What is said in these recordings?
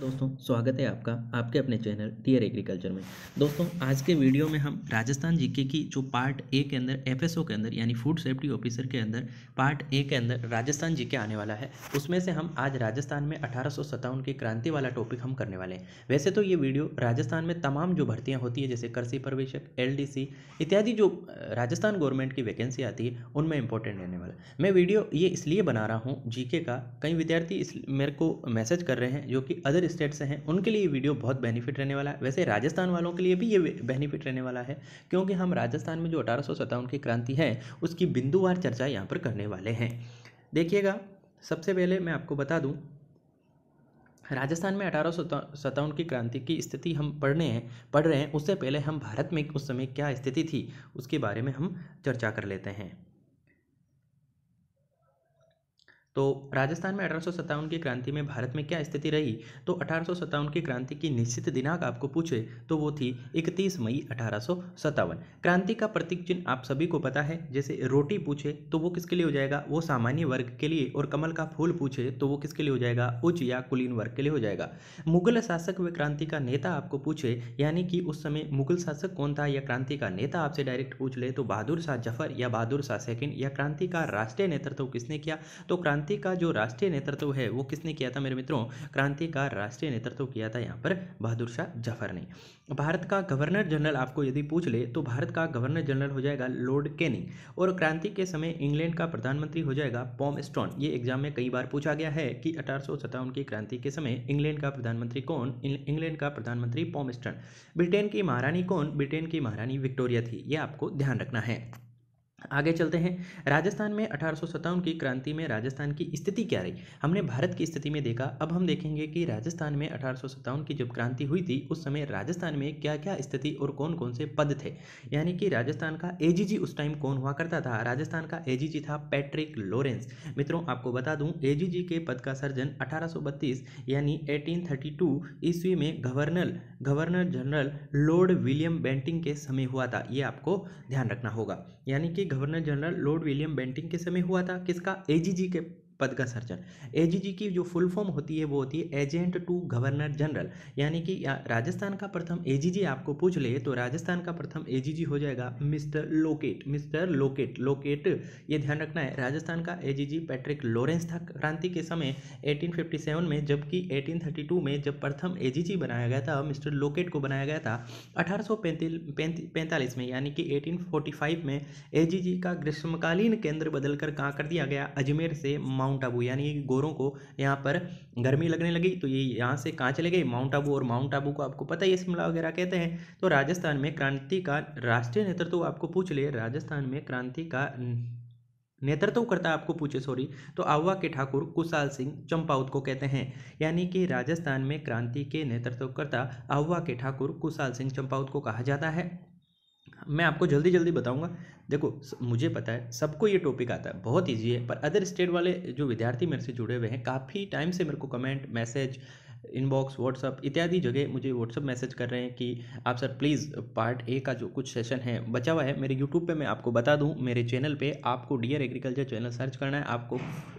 दोस्तों स्वागत है आपका आपके अपने चैनल टीयर एग्रीकल्चर में दोस्तों आज के वीडियो में हम राजस्थान जीके की जो पार्ट ए के अंदर एफएसओ के अंदर यानी फूड सेफ्टी ऑफिसर के अंदर पार्ट ए के अंदर राजस्थान जीके आने वाला है उसमें से हम आज राजस्थान में अठारह की क्रांति वाला टॉपिक हम करने वाले हैं वैसे तो ये वीडियो राजस्थान में तमाम जो भर्तियाँ होती है जैसे कृषि प्रवेशक एल इत्यादि जो राजस्थान गवर्नमेंट की वैकेंसी आती है उनमें इंपॉर्टेंट रहने वाला मैं वीडियो ये इसलिए बना रहा हूँ जी का कई विद्यार्थी मेरे को मैसेज कर रहे हैं जो कि अदर स्टेट से हैं उनके लिए वीडियो बहुत बेनिफिट रहने वाला है वैसे राजस्थान वालों के लिए भी ये बेनिफिट रहने वाला है क्योंकि हम राजस्थान में जो अठारह की क्रांति है उसकी बिंदुवार चर्चा यहाँ पर करने वाले हैं देखिएगा सबसे पहले मैं आपको बता दूँ राजस्थान में अठारह की क्रांति की स्थिति हम पढ़ने हैं पढ़ रहे हैं उससे पहले हम भारत में उस समय क्या स्थिति थी उसके बारे में हम चर्चा कर लेते हैं तो राजस्थान में अठारह की क्रांति में भारत में क्या स्थिति रही तो अठारह की क्रांति की निश्चित दिनांक आपको पूछे तो वो थी 31 मई अठारह क्रांति का प्रतीक चिन्ह आप सभी को पता है जैसे रोटी पूछे तो वो किसके लिए हो जाएगा वो सामान्य वर्ग के लिए और कमल का फूल पूछे तो वो किसके लिए हो जाएगा उच्च या कुलीन वर्ग के लिए हो जाएगा मुगल शासक व क्रांति का नेता आपको पूछे यानी कि उस समय मुगल शासक कौन था या क्रांति का नेता आपसे डायरेक्ट पूछ ले तो बहादुर शाह जफर या बहादुर शाह सेकिन या क्रांति का राष्ट्रीय नेतृत्व किसने किया तो क्रांति क्रांति का जो राष्ट्रीय नेतृत्व है वो किसने किया था मेरे मित्रों क्रांति का राष्ट्रीय नेतृत्व किया था यहाँ पर बहादुर शाह जफर ने भारत का गवर्नर जनरल आपको यदि पूछ ले तो भारत का गवर्नर जनरल हो जाएगा लॉर्ड कैनिंग और क्रांति के समय इंग्लैंड का प्रधानमंत्री हो जाएगा पॉम स्टोन ये एग्जाम में कई बार पूछा गया है कि अठारह की क्रांति के समय इंग्लैंड का प्रधानमंत्री कौन इंग्लैंड का प्रधानमंत्री पॉम स्टोन ब्रिटेन की महारानी कौन ब्रिटेन की महारानी विक्टोरिया थी ये आपको ध्यान रखना है आगे चलते हैं राजस्थान में अठारह की क्रांति में राजस्थान की स्थिति क्या रही हमने भारत की स्थिति में देखा अब हम देखेंगे कि राजस्थान में अठारह की जब क्रांति हुई थी उस समय राजस्थान में क्या क्या स्थिति और कौन कौन से पद थे यानी कि राजस्थान का एजीजी उस टाइम कौन हुआ करता था राजस्थान का एजीजी था पैट्रिक लोरेंस मित्रों आपको बता दूँ ए के पद का सर्जन अठारह यानी एटीन ईस्वी में governor governor general Lord William Bentinck के समय हुआ था ये आपको ध्यान रखना होगा यानी कि governor general Lord William Bentinck के समय हुआ था किसका एजीजी के पद का सर्जन एजीजी की जो फुल फॉर्म होती है वो होती है एजेंट टू गवर्नर जनरल यानी कि राजस्थान का प्रथम एजीजी आपको पूछ ले तो राजस्थान का प्रथम एजीजी हो जाएगा mister Lockett mister Lockett Lockett ये ध्यान रखना है राजस्थान का एजीजी पैट्रिक लॉरेंस था क्रांति के समय 1857 में जबकि 1832 में जब प्रथम जी बनाया गया था मिस्टर लोकेट को बनाया गया था अठारह में यानी कि फाइव में जी का ग्रीष्मकालीन केंद्र बदलकर कहाँ कर दिया गया अजमेर से माउंट माउंट आबू यानी कि गोरों को यहाँ पर गर्मी लगने लगी तो ये यहाँ से कहाँ चले गए माउंट आबू और माउंट आबू को आपको पता ही है शिमला वगैरह कहते हैं तो राजस्थान में क्रांति का राष्ट्रीय नेतृत्व आपको पूछ ले राजस्थान में क्रांति का नेतृत्व करता आपको पूछे सॉरी तो आवा के ठाकुर कुशाल सिंह चंपावत को कहते हैं यानी कि राजस्थान में क्रांति के नेतृत्व करता आवा के ठाकुर कुशाल सिंह चंपावत को कहा जाता है मैं आपको जल्दी जल्दी बताऊंगा देखो मुझे पता है सबको ये टॉपिक आता है बहुत ईजी है पर अदर स्टेट वाले जो विद्यार्थी मेरे से जुड़े हुए हैं काफ़ी टाइम से मेरे को कमेंट मैसेज इनबॉक्स व्हाट्सअप इत्यादि जगह मुझे व्हाट्सअप मैसेज कर रहे हैं कि आप सर प्लीज़ पार्ट ए का जो कुछ सेशन है बचा हुआ है मेरे यूट्यूब पे मैं आपको बता दूं मेरे चैनल पे आपको डियर एग्रीकल्चर चैनल सर्च करना है आपको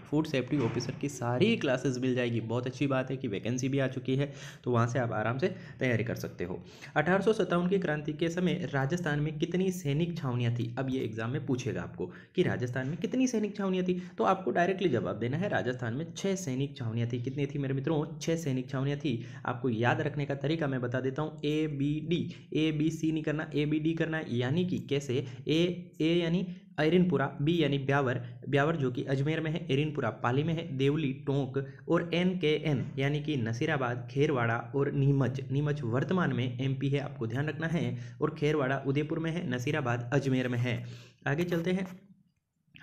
फूड सेफ्टी ऑफिसर की सारी क्लासेस मिल जाएगी बहुत अच्छी बात है कि वैकेंसी भी आ चुकी है तो वहाँ से आप आराम से तैयारी कर सकते हो अठारह की क्रांति के समय राजस्थान में कितनी सैनिक छावनियाँ थी अब ये एग्जाम में पूछेगा आपको कि राजस्थान में कितनी सैनिक छावनियाँ थी तो आपको डायरेक्टली जवाब देना है राजस्थान में छः सैनिक छावनियाँ थी कितनी थी मेरे मित्रों छः सैनिक इच्छावनियाँ थी आपको याद रखने का तरीका मैं बता देता हूँ A B D A B C नहीं करना ए बी डी करना यानी कि कैसे ए ए यानी एरिनपुरा बी यानी ब्यावर ब्यावर जो कि अजमेर में है एरिनपुरा पाली में है देवली टोंक और एन के एन यानी कि नसीराबाद खेरवाड़ा और नीमच नीमच वर्तमान में एमपी है आपको ध्यान रखना है और खेरवाड़ा उदयपुर में है नसीराबाद अजमेर में है आगे चलते हैं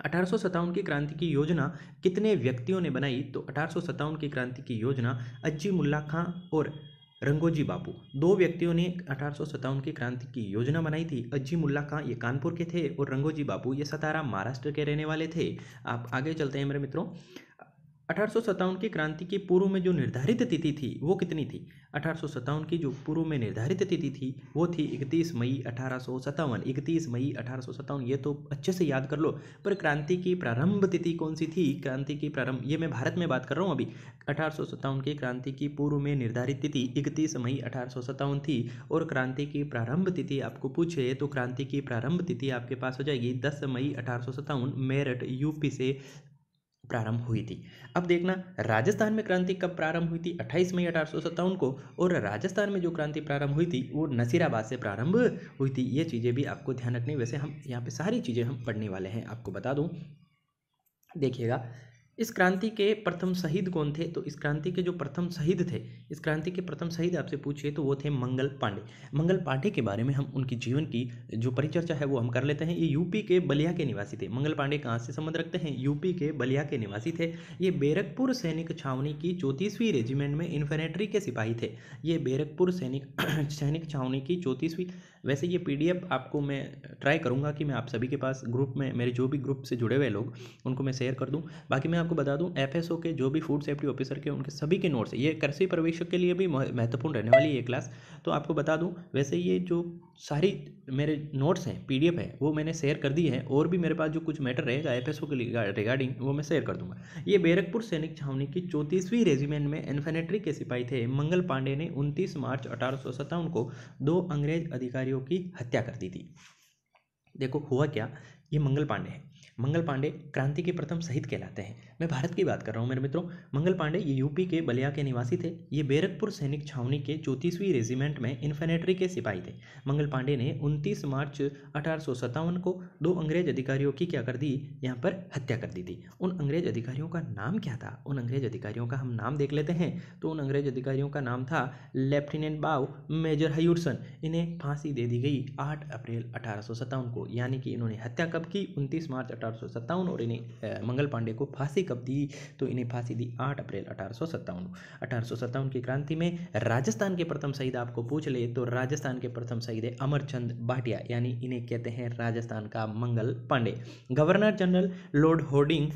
अठारह की क्रांति की योजना कितने व्यक्तियों ने बनाई तो अठारह की क्रांति की योजना अज्जी मुल्ला खां और रंगोजी बापू दो व्यक्तियों ने अठारह की क्रांति की योजना बनाई थी अज्जी मुल्ला खां ये कानपुर के थे और रंगोजी बापू ये सतारा महाराष्ट्र के रहने वाले थे आप आगे चलते हैं मेरे मित्रों अठारह की क्रांति की पूर्व में जो निर्धारित तिथि थी वो कितनी थी अठारह की जो पूर्व में निर्धारित तिथि थी वो थी 31 मई अठारह 31 मई अठारह ये तो अच्छे से याद कर लो पर क्रांति की प्रारंभ तिथि कौन सी थी क्रांति की प्रारंभ ये मैं भारत में बात कर रहा हूँ अभी अठारह की क्रांति की पूर्व में निर्धारित तिथि इकतीस मई अठारह थी और क्रांति की प्रारंभ तिथि आपको पूछे तो क्रांति की प्रारंभ तिथि आपके पास हो जाएगी दस मई अठारह मेरठ यूपी से प्रारंभ हुई थी अब देखना राजस्थान में क्रांति कब प्रारंभ हुई थी 28 मई अठारह को और राजस्थान में जो क्रांति प्रारंभ हुई थी वो नसीराबाद से प्रारंभ हुई थी ये चीज़ें भी आपको ध्यान रखनी वैसे हम यहाँ पे सारी चीज़ें हम पढ़ने वाले हैं आपको बता दूँ देखिएगा इस क्रांति के प्रथम शहीद कौन थे तो इस क्रांति के जो प्रथम शहीद थे इस क्रांति के प्रथम शहीद आपसे पूछिए तो वो थे मंगल पांडे मंगल पांडे के बारे में हम उनकी जीवन की जो परिचर्चा है वो हम कर लेते हैं ये यूपी के बलिया के निवासी थे मंगल पांडे कहाँ से संबंध रखते हैं यूपी के बलिया के निवासी थे ये बैरकपुर सैनिक छावनी की चौंतीसवीं रेजिमेंट में इन्फेंट्री के सिपाही थे ये बैरकपुर सैनिक सैनिक छावनी की चौंतीसवीं वैसे ये पी आपको मैं ट्राई करूँगा कि मैं आप सभी के पास ग्रुप में मेरे जो भी ग्रुप से जुड़े हुए लोग उनको मैं शेयर कर दूँ बाकी मैं आपको बता दूँ एफ के जो भी फूड सेफ्टी ऑफिसर के उनके सभी के नोट्स ये कृषि प्रवेशक के लिए भी महत्वपूर्ण रहने वाली है ये क्लास तो आपको बता दूँ वैसे ये जो सारी मेरे नोट्स हैं पीडीएफ है वो मैंने शेयर कर दी है और भी मेरे पास जो कुछ मैटर रहेगा एफएसओ के रिगार्डिंग वो मैं शेयर कर दूंगा ये बैरकपुर सैनिक छावनी की चौंतीसवीं रेजिमेंट में इन्फेनेट्री के सिपाही थे मंगल पांडे ने 29 मार्च अठारह को दो अंग्रेज अधिकारियों की हत्या कर दी थी देखो हुआ क्या ये मंगल पांडे हैं मंगल पांडे क्रांति के प्रथम शहीद कहलाते हैं मैं भारत की बात कर रहा हूँ मेरे मित्रों मंगल पांडे ये यूपी के बलिया के निवासी थे ये बेरकपुर सैनिक छावनी के चौंतीसवीं रेजिमेंट में इन्फेनेट्री के सिपाही थे मंगल पांडे ने उनतीस मार्च अठारह को दो अंग्रेज अधिकारियों की क्या कर दी यहाँ पर हत्या कर दी थी उन अंग्रेज अधिकारियों का नाम क्या था उन अंग्रेज अधिकारियों का हम नाम देख लेते हैं तो उन अंग्रेज अधिकारियों का नाम था लेफ्टिनेंट बाव मेजर हयूरसन इन्हें फांसी दे दी गई आठ अप्रैल अठारह को यानी कि इन्होंने हत्या कब की उनतीस मार्च अठारह और इन्हें मंगल पांडे को फांसी कब दी तो इन्हें फांसी दी आठ अप्रैल अठारह सौ की क्रांति में राजस्थान के प्रथम शहीद आपको पूछ ले तो राजस्थान के प्रथम शहीद है अमरचंद भाटिया यानी इन्हें कहते हैं राजस्थान का Mangal Pandey governor general Lord Hardinge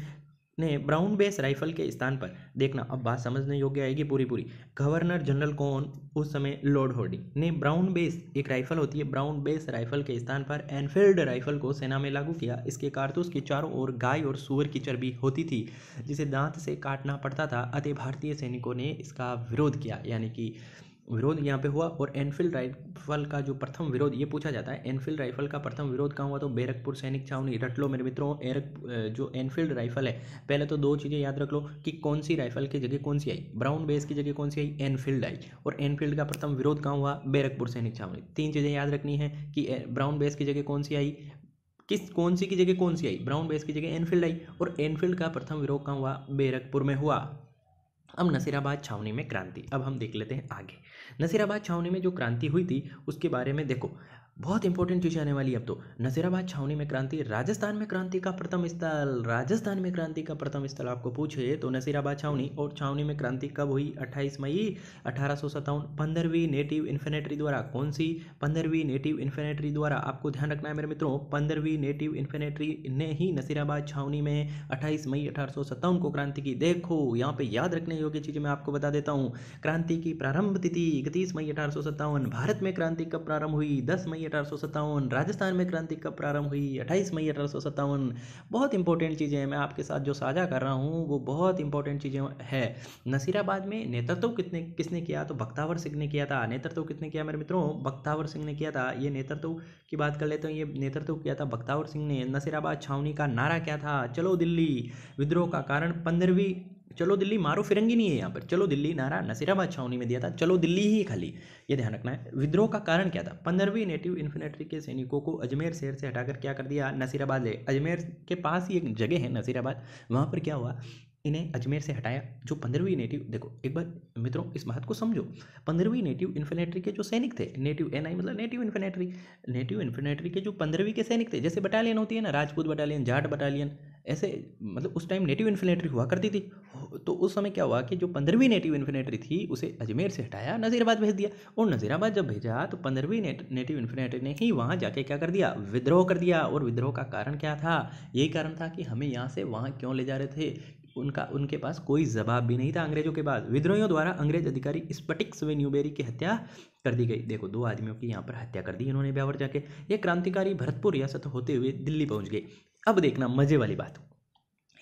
ने ब्राउन बेस राइफल के स्थान पर देखना अब बात समझने योग्य आएगी पूरी पूरी गवर्नर जनरल कौन उस समय लॉर्ड होर्डिंग ने ब्राउन बेस एक राइफल होती है ब्राउन बेस राइफल के स्थान पर एनफील्ड राइफल को सेना में लागू किया इसके कारतूस की चारों ओर गाय और सुअर की चर्बी होती थी जिसे दांत से काटना पड़ता था अतः भारतीय सैनिकों ने इसका विरोध किया यानी कि विरोध यहाँ पे हुआ और एनफील्ड राइफल का जो प्रथम विरोध ये पूछा जाता है एनफील्ड राइफल का प्रथम विरोध कहाँ हुआ तो बैरकपुर सैनिक छावनी रट लो मेरे मित्रों एरक जो एनफील्ड राइफल है पहले तो दो चीज़ें याद रख लो कि कौन सी राइफल की जगह कौन सी आई ब्राउन बेस की जगह कौन सी आई एनफील्ड आई और एनफील्ड का प्रथम विरोध कहाँ हुआ बैरकपुर सैनिक छावनी तीन चीज़ें याद रखनी है कि ब्राउन बेस की जगह कौन सी आई किस कौन सी की जगह कौन सी आई ब्राउन बेस की जगह एनफील्ड आई और एनफील्ड का प्रथम विरोध कहाँ हुआ बैरकपुर में हुआ अब हम्म। नसीराबाद छावनी में क्रांति अब हम देख लेते हैं आगे नसीराबाद छावनी में जो क्रांति हुई थी उसके बारे में देखो बहुत इंपॉर्टेंट चीज़ आने वाली है अब तो नसीराबाद छावनी में क्रांति राजस्थान में क्रांति का प्रथम स्थल राजस्थान में क्रांति का प्रथम स्थल आपको पूछे तो नसीराबाद छावनी और छावनी में क्रांति कब हुई 28 मई अठारह सौ सत्तावन पंद्रहवीं नेटिव इन्फेनेटरी द्वारा कौन सी पंद्रहवीं नेटिव इन्फेनेटरी द्वारा आपको ध्यान रखना है मेरे मित्रों पंद्रहवीं नेटिव इन्फेनेटरी ने ही नसीराबाद छावनी में अट्ठाईस मई अठारह को क्रांति की देखो यहाँ पे याद रखने योग्य चीज़ें मैं आपको बता देता हूँ क्रांति की प्रारंभ तिथि इकतीस मई अठारह भारत में क्रांति कब प्रारंभ हुई दस मई अठारह राजस्थान में क्रांति कब प्रारंभ हुई 28 मई अठारह बहुत इंपॉर्टेंट चीज़ें मैं आपके साथ जो साझा कर रहा हूँ वो बहुत इंपॉर्टेंट चीज़ें है नसीराबाद में नेतृत्व कितने किसने किया तो बख्तावर सिंह ने किया था नेतृत्व कितने किया मेरे मित्रों बख्तावर सिंह ने किया था ये नेतृत्व की बात कर लेते हैं ये नेतृत्व किया था बख्तावर सिंह ने नसीराबाद छावनी का नारा क्या था चलो दिल्ली विद्रोह का कारण पंद्रहवीं चलो दिल्ली मारो फिरंगी नहीं है यहाँ पर चलो दिल्ली नारा नसीराबाद छावनी में दिया था चलो दिल्ली ही खाली ये ध्यान रखना है विद्रोह का कारण क्या था पंद्रहवीं नेटिव इन्फेंट्री के सैनिकों को अजमेर शहर से हटाकर क्या कर दिया नसीराबाद ले अजमेर के पास ही एक जगह है नसीराबाद वहाँ पर क्या हुआ इन्हें अजमेर से हटाया जो पंद्रहवीं नेटिव देखो एक बार मित्रों इस बात को समझो पंद्रहवीं नेटिव इन्फेनेट्री के जो सैनिक थे नेटिव एन आई मतलब नेटिव इन्फेनेट्री नेटिव इन्फेनेट्री के जो पंद्रहवीं के सैनिक थे जैसे बटालियन होती है ना राजपूत बटालियन जाट बटालियन ऐसे मतलब उस टाइम नेटिव इन्फ्लेनेटरी हुआ करती थी तो उस समय क्या हुआ कि जो पंद्रहवीं नेटिव इन्फ्लेनेटरी थी उसे अजमेर से हटाया नज़ीराबाद भेज दिया और नज़ीराबाद जब भेजा तो पंद्रहवीं नेटिव इन्फ्लेनेटरी ने ही वहाँ जाके क्या कर दिया विद्रोह कर दिया और विद्रोह का कारण क्या था यही कारण था कि हमें यहाँ से वहाँ क्यों ले जा रहे थे उनका उनके पास कोई जवाब भी नहीं था अंग्रेजों के पास विद्रोहियों द्वारा अंग्रेज अधिकारी स्पटिक्स वे न्यूबेरी की हत्या कर दी गई देखो दो आदमियों की यहाँ पर हत्या कर दी इन्होंने ब्यावर जाके ये क्रांतिकारी भरतपुर रियासत होते हुए दिल्ली पहुँच गए अब देखना मज़े वाली बात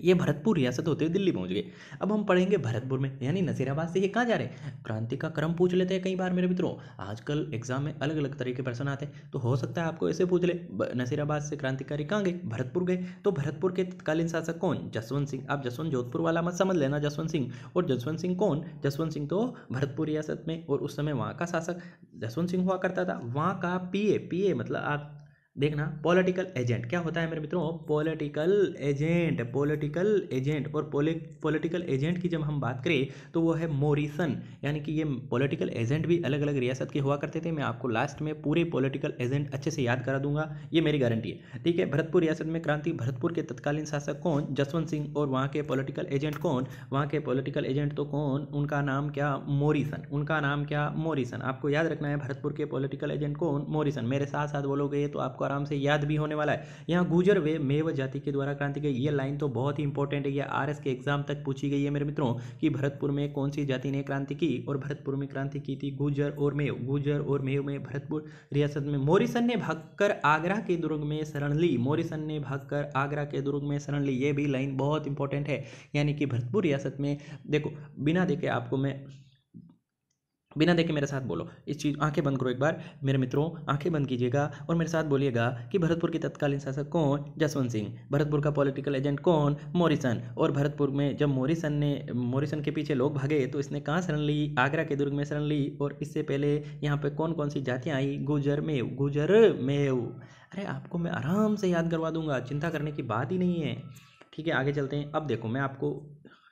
ये भरतपुर रियासत होते हुए दिल्ली पहुंच गए अब हम पढ़ेंगे भरतपुर में यानी नसीराबाद से ये कहाँ जा रहे हैं क्रांति का क्रम पूछ लेते हैं कई बार मेरे मित्रों आजकल एग्जाम में अलग अलग तरह के प्रश्न आते हैं तो हो सकता है आपको ऐसे पूछ ले नसीराबाद से क्रांतिकारी कहाँ गए भरतपुर गए तो भरतपुर के तत्कालीन शासक कौन जसवंत सिंह आप जसवंत जोधपुर वाला मत समझ लेना जसवंत सिंह और जसवंत सिंह कौन जसवंत सिंह तो भरतपुर रियासत में और उस समय वहाँ का शासक जसवंत सिंह हुआ करता था वहाँ का पी ए मतलब आप देखना पॉलिटिकल एजेंट क्या होता है मेरे मित्रों पॉलिटिकल एजेंट पॉलिटिकल एजेंट और पॉलिटिकल एजेंट की जब हम बात करें तो वो है मोरिसन यानी कि ये पॉलिटिकल एजेंट भी अलग अलग रियासत के हुआ करते थे मैं आपको लास्ट में पूरे पॉलिटिकल एजेंट अच्छे से याद करा दूंगा ये मेरी गारंटी है ठीक है भरतपुर रियासत में क्रांति भरतपुर के तत्कालीन शासक कौन जसवंत सिंह और वहाँ के पॉलिटिकल एजेंट कौन वहाँ के पॉलिटिकल एजेंट तो कौन उनका नाम क्या मोरिसन उनका नाम क्या मोरिसन आपको याद रखना है भरतपुर के पॉलिटिकल एजेंट कौन मोरिसन मेरे साथ साथ बोलोगे तो आपको आराम से याद भी होने वाला है यहाँ गुजर वे मेव जाति के द्वारा क्रांति की ये लाइन तो बहुत ही इंपॉर्टेंट है यह आर के एग्जाम तक पूछी गई है मेरे मित्रों कि भरतपुर में कौन सी जाति ने क्रांति की और भरतपुर में क्रांति की थी गुजर और मेव गुजर और मेव में भरतपुर रियासत में मोरिसन ने भागकर आगरा के दुर्ग में शरण ली मोरिसन ने भागकर आगरा के दुर्ग में शरण ली ये भी लाइन बहुत इंपॉर्टेंट है यानी कि भरतपुर रियासत में देखो बिना देखे आपको मैं बिना देखे मेरे साथ बोलो इस चीज़ आंखें बंद करो एक बार मेरे मित्रों आंखें बंद कीजिएगा और मेरे साथ बोलिएगा कि भरतपुर के तत्कालीन शासक कौन जसवंत सिंह भरतपुर का पॉलिटिकल एजेंट कौन मोरिसन और भरतपुर में जब मोरिसन ने मोरिसन के पीछे लोग भागे तो इसने कहाँ शरण ली आगरा के दुर्ग में शरण ली और इससे पहले यहाँ पर कौन कौन सी जातियाँ आई गुजर मेव गुजर मेव अरे आपको मैं आराम से याद करवा दूंगा चिंता करने की बात ही नहीं है ठीक है आगे चलते हैं अब देखो मैं आपको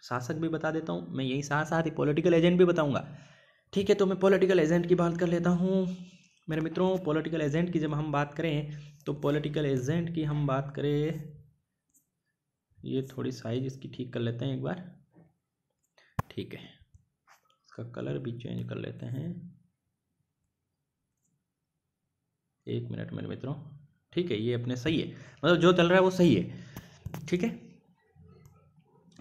शासक भी बता देता हूँ मैं यही साथ साथ ही पॉलिटिकल एजेंट भी बताऊँगा ठीक है तो मैं पॉलिटिकल एजेंट की बात कर लेता हूँ मेरे मित्रों पॉलिटिकल एजेंट की जब हम बात करें तो पॉलिटिकल एजेंट की हम बात करें ये थोड़ी साइज इसकी ठीक कर लेते हैं एक बार ठीक है इसका कलर भी चेंज कर लेते हैं एक मिनट मेरे मित्रों ठीक है ये अपने सही है मतलब जो चल रहा है वो सही है ठीक है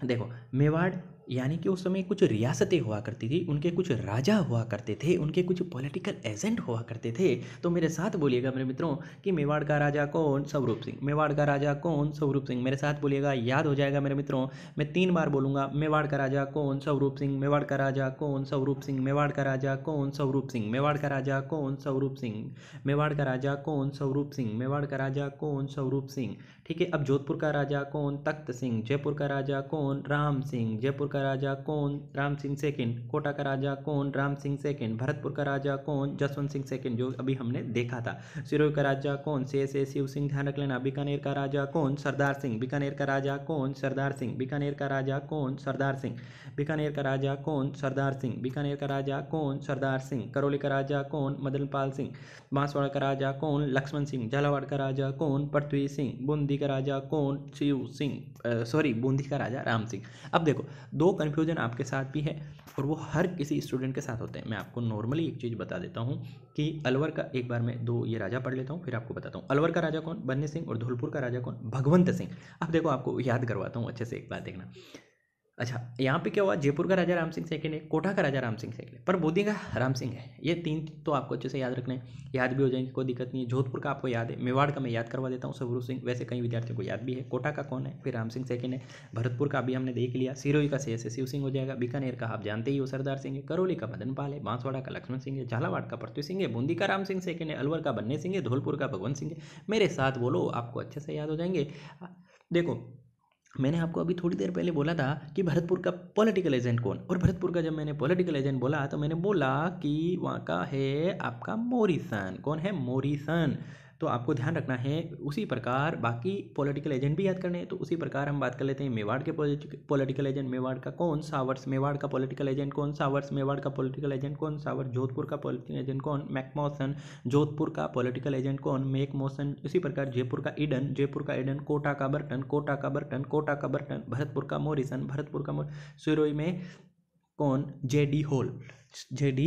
देखो मेवाड़ यानी कि उस समय कुछ रियासतें हुआ करती थी उनके कुछ राजा हुआ करते थे उनके कुछ पॉलिटिकल एजेंट हुआ करते थे तो मेरे साथ बोलिएगा मेरे मित्रों कि मेवाड़ का राजा कौन स्वरूप सिंह मेवाड़ का राजा कौन स्वरूप सिंह मेरे साथ बोलिएगा याद हो जाएगा मेरे मित्रों मैं तीन बार बोलूँगा मेवाड़ का राजा कौन स्वरूप सिंह मेवाड़ का राजा कौन स्वरूप सिंह मेवाड़ का राजा कौन स्वरूप सिंह मेवाड़ का राजा कौन स्वरूप सिंह मेवाड़ का राजा कौन स्वरूप सिंह मेवाड़ का राजा कौन स्वरूप सिंह ठीक है अब जोधपुर का राजा कौन तख्त सिंह जयपुर का राजा कौन राम सिंह जयपुर का राजा कौन राम सिंह सेकंड कोटा का राजा कौन राम सिंह सेकंड भरतपुर का राजा कौन जसवंत सिंह सेकंड जो अभी हमने देखा था सिरोही का राजा कौन से से शिव सिंह ध्यान रख लेना बीकानेर का राजा कौन सरदार सिंह बीकानेर का राजा कौन सरदार सिंह बीकानेर का राजा कौन सरदार सिंह बीकानेर का राजा कौन सरदार सिंह बीकानेर का राजा कौन सरदार सिंह करौली का राजा कौन मदन पाल सिंह बांसवाड़ा का राजा कौन लक्ष्मण सिंह झालावाड़ का राजा कौन पृथ्वी सिंह बूंदी बूंदी का राजा कौन शिव सिंह सॉरी बूंदी का राजा राम सिंह अब देखो दो कन्फ्यूजन आपके साथ भी है और वो हर किसी स्टूडेंट के साथ होते हैं मैं आपको नॉर्मली एक चीज़ बता देता हूँ कि अलवर का एक बार मैं दो ये राजा पढ़ लेता हूँ फिर आपको बताता हूँ अलवर का राजा कौन बन्नी सिंह और धौलपुर का राजा कौन भगवंत सिंह अब देखो आपको याद करवाता हूँ अच्छे से एक बात देखना अच्छा यहाँ पे क्या हुआ जयपुर का राजा राम सिंह सेकंड है कोटा का राजा राम सिंह सेकंड है पर बोधी का राम सिंह है ये तीन तो आपको अच्छे से याद रखने है याद भी हो जाएंगे कोई दिक्कत नहीं है जोधपुर का आपको याद है मेवाड़ का मैं याद करवा देता हूँ सबरू सिंह वैसे कई विद्यार्थियों को याद भी है कोटा का कौन है फिर राम सिंह सेकंड है भरतपुर का अभी हमने देख लिया सिरोही का सी शिव सिंह हो जाएगा बीकानेर का आप जानते ही हो सरदार सिंह है करौली का मदन पाल है बांसवाड़ा का लक्ष्मण सिंह है झालावाड़ का पृथ्वी सिंह है बूंदी का राम सिंह सेकंड है अलवर का बन्ने सिंह है धौलपुर का भगवंत सिंह है मेरे साथ बोलो आपको अच्छे से याद हो जाएंगे देखो मैंने आपको अभी थोड़ी देर पहले बोला था कि भरतपुर का पॉलिटिकल एजेंट कौन और भरतपुर का जब मैंने पॉलिटिकल एजेंट बोला तो मैंने बोला कि वहाँ का है आपका मोरिसन कौन है मोरिसन तो आपको ध्यान रखना है उसी प्रकार बाकी पॉलिटिकल एजेंट भी याद करने हैं तो उसी प्रकार हम बात कर लेते हैं मेवाड़ के पॉलिटिकल एजेंट मेवाड़ का कौन सावर्स मेवाड़ का पॉलिटिकल एजेंट कौन सावर्स मेवाड़ का पॉलिटिकल एजेंट कौन वर्ष जोधपुर का पॉलिटिकल एजेंट कौन मैकमोसन जोधपुर का पॉलिटिकल एजेंट कौन मेक मोसन इसी प्रकार जयपुर का ईडन जयपुर का ईडन कोटा का बर्टन कोटा का बर्टन कोटा का बर्टन भरतपुर का मोरिसन भरतपुर का सिरोई में कौन J D Hall J D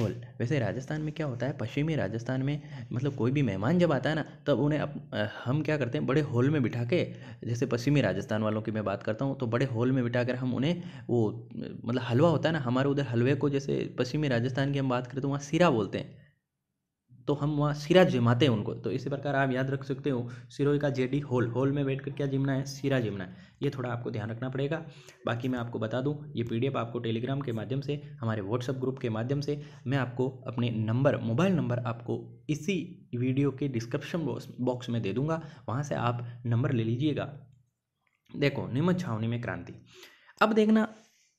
Hall वैसे राजस्थान में क्या होता है पश्चिमी राजस्थान में मतलब कोई भी मेहमान जब आता है ना तब उन्हें अप, हम क्या करते हैं बड़े हॉल में बिठा के जैसे पश्चिमी राजस्थान वालों की मैं बात करता हूँ तो बड़े हॉल में बिठा कर हम उन्हें वो मतलब हलवा होता है ना हमारे उधर हलवे को जैसे पश्चिमी राजस्थान की हम बात करें तो वहाँ सिरा बोलते हैं तो हम वहाँ सिरा जिमाते हैं उनको तो इसी प्रकार आप याद रख सकते हो सिरोही का जेडी होल होल में बैठ कर क्या जिमना है सिरा जिमना है ये थोड़ा आपको ध्यान रखना पड़ेगा बाकी मैं आपको बता दूँ ये पीडीएफ आपको टेलीग्राम के माध्यम से हमारे व्हाट्सअप ग्रुप के माध्यम से मैं आपको अपने नंबर मोबाइल नंबर आपको इसी वीडियो के डिस्क्रिप्शन बॉक्स में दे दूँगा वहाँ से आप नंबर ले लीजिएगा देखो निम्न छावनी में क्रांति अब देखना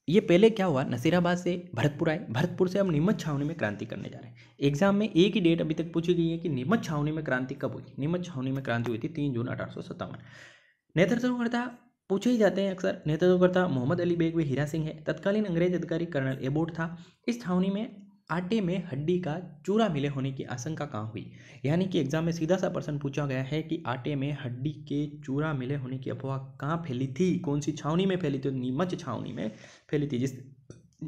ये पहले क्या हुआ नसीराबाद से भरतपुर आए भरतपुर से हम नीमच छावनी में क्रांति करने जा रहे हैं एग्जाम में एक ही डेट अभी तक पूछी गई है कि नीमच छावनी में क्रांति कब हुई नीमच छावनी में क्रांति हुई थी तीन जून अठारह सौ सत्तावन नेतृत्वकर्ता पूछे ही जाते हैं अक्सर नेतृत्वकर्ता मोहम्मद अली बेग व हीरा सिंह है तत्कालीन अंग्रेज अधिकारी कर्नल एबोट था इस छावनी में आटे में हड्डी का चूरा मिले होने की आशंका कहाँ हुई यानी कि एग्जाम में सीधा सा प्रश्न पूछा गया है कि आटे में हड्डी के चूरा मिले होने की अफवाह कहाँ फैली थी कौन सी छावनी में फैली थी तो नीमच छावनी में फैली थी जिस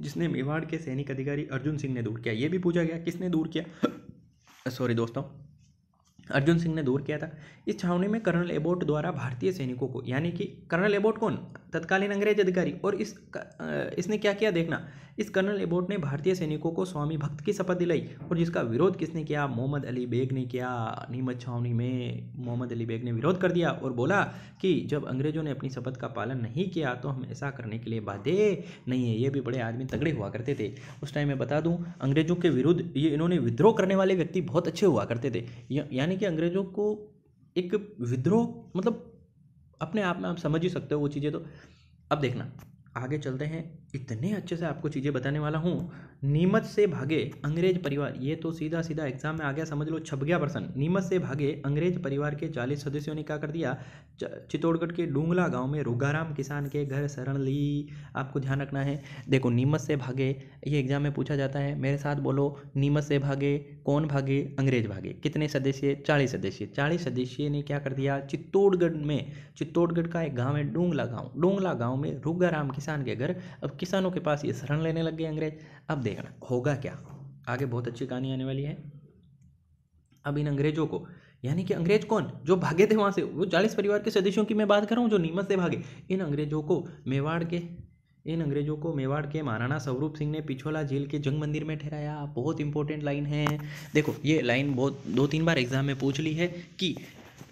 जिसने मेवाड़ के सैनिक अधिकारी अर्जुन सिंह ने दूर किया ये भी पूछा गया किसने दूर किया सॉरी दोस्तों अर्जुन सिंह ने दूर किया था इस छावनी में कर्नल एबोट द्वारा भारतीय सैनिकों को यानी कि कर्नल एबोट कौन तत्कालीन अंग्रेज अधिकारी और इस इसने क्या किया देखना इस कर्नल एबोट ने भारतीय सैनिकों को स्वामी भक्त की शपथ दिलाई और जिसका विरोध किसने किया मोहम्मद अली बेग ने किया नीमत छावनी में मोहम्मद अली बेग ने विरोध कर दिया और बोला कि जब अंग्रेजों ने अपनी शपथ का पालन नहीं किया तो हम ऐसा करने के लिए बाध्य नहीं है ये भी बड़े आदमी तगड़े हुआ करते थे उस टाइम मैं बता दूँ अंग्रेजों के विरुद्ध ये इन्होंने विद्रोह करने वाले व्यक्ति बहुत अच्छे हुआ करते थे यानी यानी कि अंग्रेज़ों को एक विद्रोह मतलब अपने आप में आप समझ ही सकते हो वो चीज़ें तो अब देखना आगे चलते हैं इतने अच्छे से आपको चीज़ें बताने वाला हूँ नीमत से भागे अंग्रेज परिवार ये तो सीधा सीधा एग्जाम में आ गया समझ लो छप गया पर्सन नीमत से भागे अंग्रेज परिवार के चालीस सदस्यों ने क्या कर दिया चित्तौड़गढ़ के डूंगला गांव में रुगाराम किसान के घर शरण ली आपको ध्यान रखना है देखो नीमत से भागे ये एग्जाम में पूछा जाता है मेरे साथ बोलो नीमत से भागे कौन भागे अंग्रेज भागे कितने सदस्य चालीस सदस्य चालीस सदस्य ने क्या कर दिया चित्तौड़गढ़ में चित्तौड़गढ़ का एक गाँव है डोंगला गाँव डोंगला गाँव में रुगाराम किसान के घर अब किसानों के पास ये शरण लेने लग गए अंग्रेज अब देखना होगा क्या आगे बहुत अच्छी कहानी आने वाली है अब इन अंग्रेजों को यानी कि अंग्रेज कौन जो भागे थे वहाँ से वो चालीस परिवार के सदस्यों की मैं बात कर रहा हूँ जो नीमच से भागे इन अंग्रेजों को मेवाड़ के इन अंग्रेजों को मेवाड़ के महाराणा स्वरूप सिंह ने पिछोला झील के जंग मंदिर में ठहराया बहुत इंपॉर्टेंट लाइन है देखो ये लाइन बहुत दो तीन बार एग्जाम में पूछ ली है कि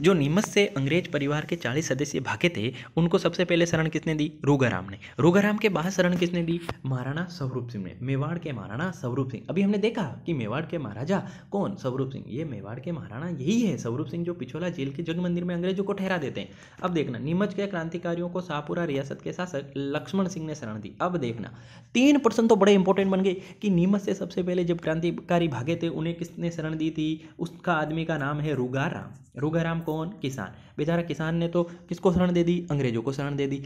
जो नीमच से अंग्रेज परिवार के चालीस सदस्य भागे थे उनको सबसे पहले शरण किसने दी रूगाराम ने रूगाराम के बाद शरण किसने दी महाराणा स्वरूप सिंह ने मेवाड़ के महाराणा स्वरूप सिंह अभी हमने देखा कि मेवाड़ के महाराजा कौन स्वरूप सिंह ये मेवाड़ के महाराणा यही है स्वरूप सिंह जो पिछोला जेल के जग मंदिर में अंग्रेजों को ठहरा देते हैं अब देखना नीमच के क्रांतिकारियों को शाहपुरा रियासत के शासक लक्ष्मण सिंह ने शरण दी अब देखना तीन पर्सन तो बड़े इंपॉर्टेंट बन गए कि नीमच से सबसे पहले जब क्रांतिकारी भागे थे उन्हें किसने शरण दी थी उसका आदमी का नाम है रूगाराम रूगाराम कौन किसान बेचारा किसान ने तो किसको शरण दे दी अंग्रेजों को शरण दे दी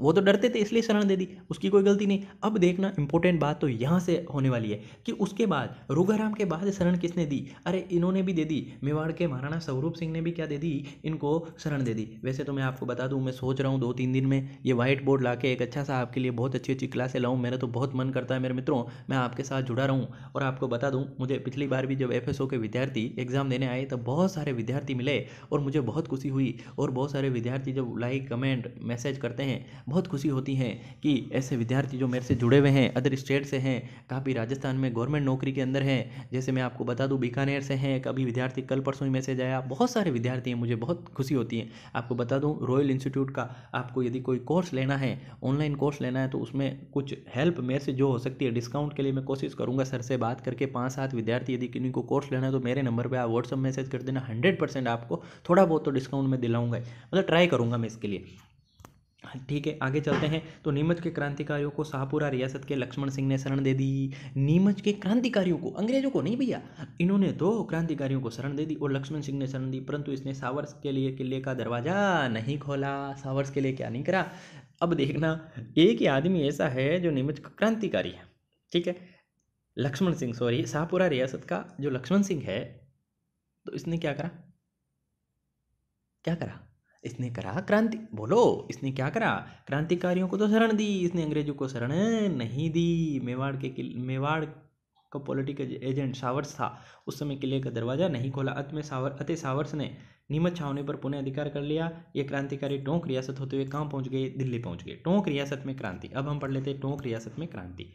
वो तो डरते थे इसलिए शरण दे दी उसकी कोई गलती नहीं अब देखना इंपॉर्टेंट बात तो यहाँ से होने वाली है कि उसके बाद रुघाराम के बाद शरण किसने दी अरे इन्होंने भी दे दी मेवाड़ के महाराणा स्वरूप सिंह ने भी क्या दे दी इनको शरण दे दी वैसे तो मैं आपको बता दूँ मैं सोच रहा हूँ दो तीन दिन में ये व्हाइट बोर्ड ला के एक अच्छा सा आपके लिए बहुत अच्छी अच्छी क्लासें लाऊँ मेरा तो बहुत मन करता है मेरे मित्रों मैं आपके साथ जुड़ा रहूँ और आपको बता दूँ मुझे पिछली बार भी जब एफ के विद्यार्थी एग्ज़ाम देने आए तब बहुत सारे विद्यार्थी मिले और मुझे बहुत खुशी हुई और बहुत सारे विद्यार्थी जब लाइक कमेंट मैसेज करते हैं बहुत खुशी होती है कि ऐसे विद्यार्थी जो मेरे से जुड़े हुए हैं अदर स्टेट से हैं काफ़ी राजस्थान में गवर्नमेंट नौकरी के अंदर हैं जैसे मैं आपको बता दूँ बीकानेर से हैं कभी विद्यार्थी कल परसों ही मैसेज आया बहुत सारे विद्यार्थी हैं मुझे बहुत खुशी होती है आपको बता दूँ रॉयल इंस्टीट्यूट का आपको यदि कोई कोर्स लेना है ऑनलाइन कोर्स लेना है तो उसमें कुछ हेल्प मेरे से जो हो सकती है डिस्काउंट के लिए मैं कोशिश करूँगा सर से बात करके पाँच सात विद्यार्थी यदि किन्हीं को कोर्स लेना है तो मेरे नंबर पर आप व्हाट्सअप मैसेज कर देना हंड्रेड परसेंट आपको थोड़ा बहुत तो डिस्काउंट मैं दिलाऊंगा मतलब ट्राई करूँगा मैं इसके लिए ठीक है आगे चलते हैं तो नीमच के क्रांतिकारियों को शाहपुरा रियासत के लक्ष्मण सिंह ने शरण दे दी नीमच के क्रांतिकारियों को अंग्रेजों को नहीं भैया इन्होंने तो क्रांतिकारियों को शरण दे दी और लक्ष्मण सिंह ने शरण दी परंतु इसने सावर्स के लिए किले का दरवाज़ा नहीं खोला सावर्स के लिए क्या नहीं करा अब देखना एक ही आदमी ऐसा है जो नीमच का क्रांतिकारी है ठीक है लक्ष्मण सिंह सॉरी शाहपुरा रियासत का जो लक्ष्मण सिंह है तो इसने क्या करा क्या करा इसने करा क्रांति बोलो इसने क्या करा क्रांतिकारियों को तो शरण दी इसने अंग्रेजों को शरण नहीं दी मेवाड़ के मेवाड़ का पॉलिटिकल एजेंट सावर्स था उस समय किले का दरवाजा नहीं खोला अत में सावर अतः सावर्स ने नीमच छावनी पर पुनः अधिकार कर लिया ये क्रांतिकारी टोंक रियासत होते हुए कहाँ पहुँच गए दिल्ली पहुँच गए टोंक रियासत में क्रांति अब हम पढ़ लेते हैं टोंक रियासत में क्रांति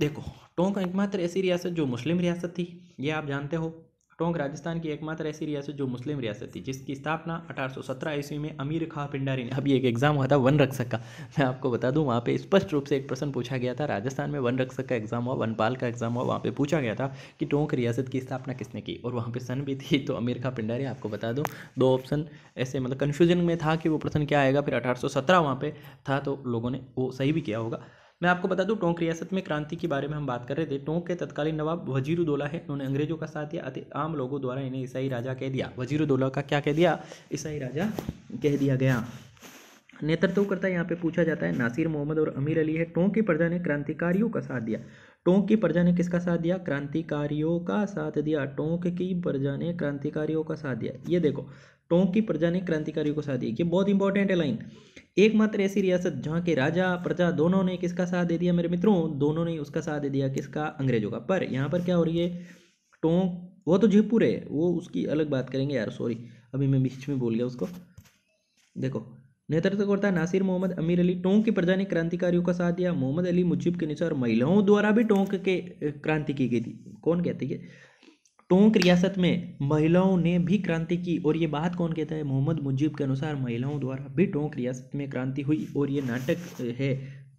देखो टोंक एकमात्र ऐसी रियासत जो मुस्लिम रियासत थी ये आप जानते हो टोंक राजस्थान की एकमात्र ऐसी रियासत जो मुस्लिम रियासत थी जिसकी स्थापना 1817 ईस्वी में अमीर खां पिंडारी ने अभी एक एग्ज़ाम हुआ था वन रक्षक का मैं आपको बता दूं वहाँ पे स्पष्ट रूप से एक प्रश्न पूछा गया था राजस्थान में वन रक्षक का एग्ज़ाम हुआ वनपाल का एग्ज़ाम हुआ वहाँ पर पूछा गया था कि टोंक रियासत की स्थापना किसने की और वहाँ पर सन भी थी तो अमीर खां पिंडारी आपको बता दूँ दो ऑप्शन ऐसे मतलब कन्फ्यूजन में था कि वो प्रश्न क्या आएगा फिर अठारह सौ वहाँ पर था तो लोगों ने वो सही भी किया होगा मैं आपको बता दूं टोंक रियासत में क्रांति के बारे में हम बात कर रहे थे टोंक के तत्कालीन नवाब वजीरुद्दौला है उन्होंने अंग्रेजों का साथ दिया अति आम लोगों द्वारा इन्हें ईसाई राजा कह दिया वजीरुद्दौला का क्या कह दिया ईसाई राजा कह दिया गया नेतृत्वकर्ता यहाँ पे पूछा जाता है नासिर मोहम्मद और अमीर अली है टोंक की प्रजा ने क्रांतिकारियों का साथ दिया टोंक की प्रजा ने किसका साथ दिया क्रांतिकारियों का साथ दिया टोंक की प्रजा ने क्रांतिकारियों का साथ दिया ये देखो टोंक की प्रजा ने क्रांतिकारियों को साथ दिया ये बहुत इंपॉर्टेंट है लाइन एकमात्र ऐसी रियासत जहाँ के राजा प्रजा दोनों ने किसका साथ दे दिया मेरे मित्रों दोनों ने उसका साथ दे दिया किसका अंग्रेजों का पर यहाँ पर क्या हो रही है टोंक वो तो जयपुर है वो उसकी अलग बात करेंगे यार सॉरी अभी मैं बीच में बोल गया उसको देखो नेतृत्व करता है नासिर मोहम्मद अमीर अली टोंक की प्रजा ने क्रांतिकारियों का साथ दिया मोहम्मद अली मुजिब के अनुसार महिलाओं द्वारा भी टोंक के क्रांति की गई थी कौन कहती है टोंक रियासत में महिलाओं ने भी क्रांति की और ये बात कौन कहता है मोहम्मद मुजीब के अनुसार महिलाओं द्वारा भी टोंक रियासत में क्रांति हुई और ये नाटक है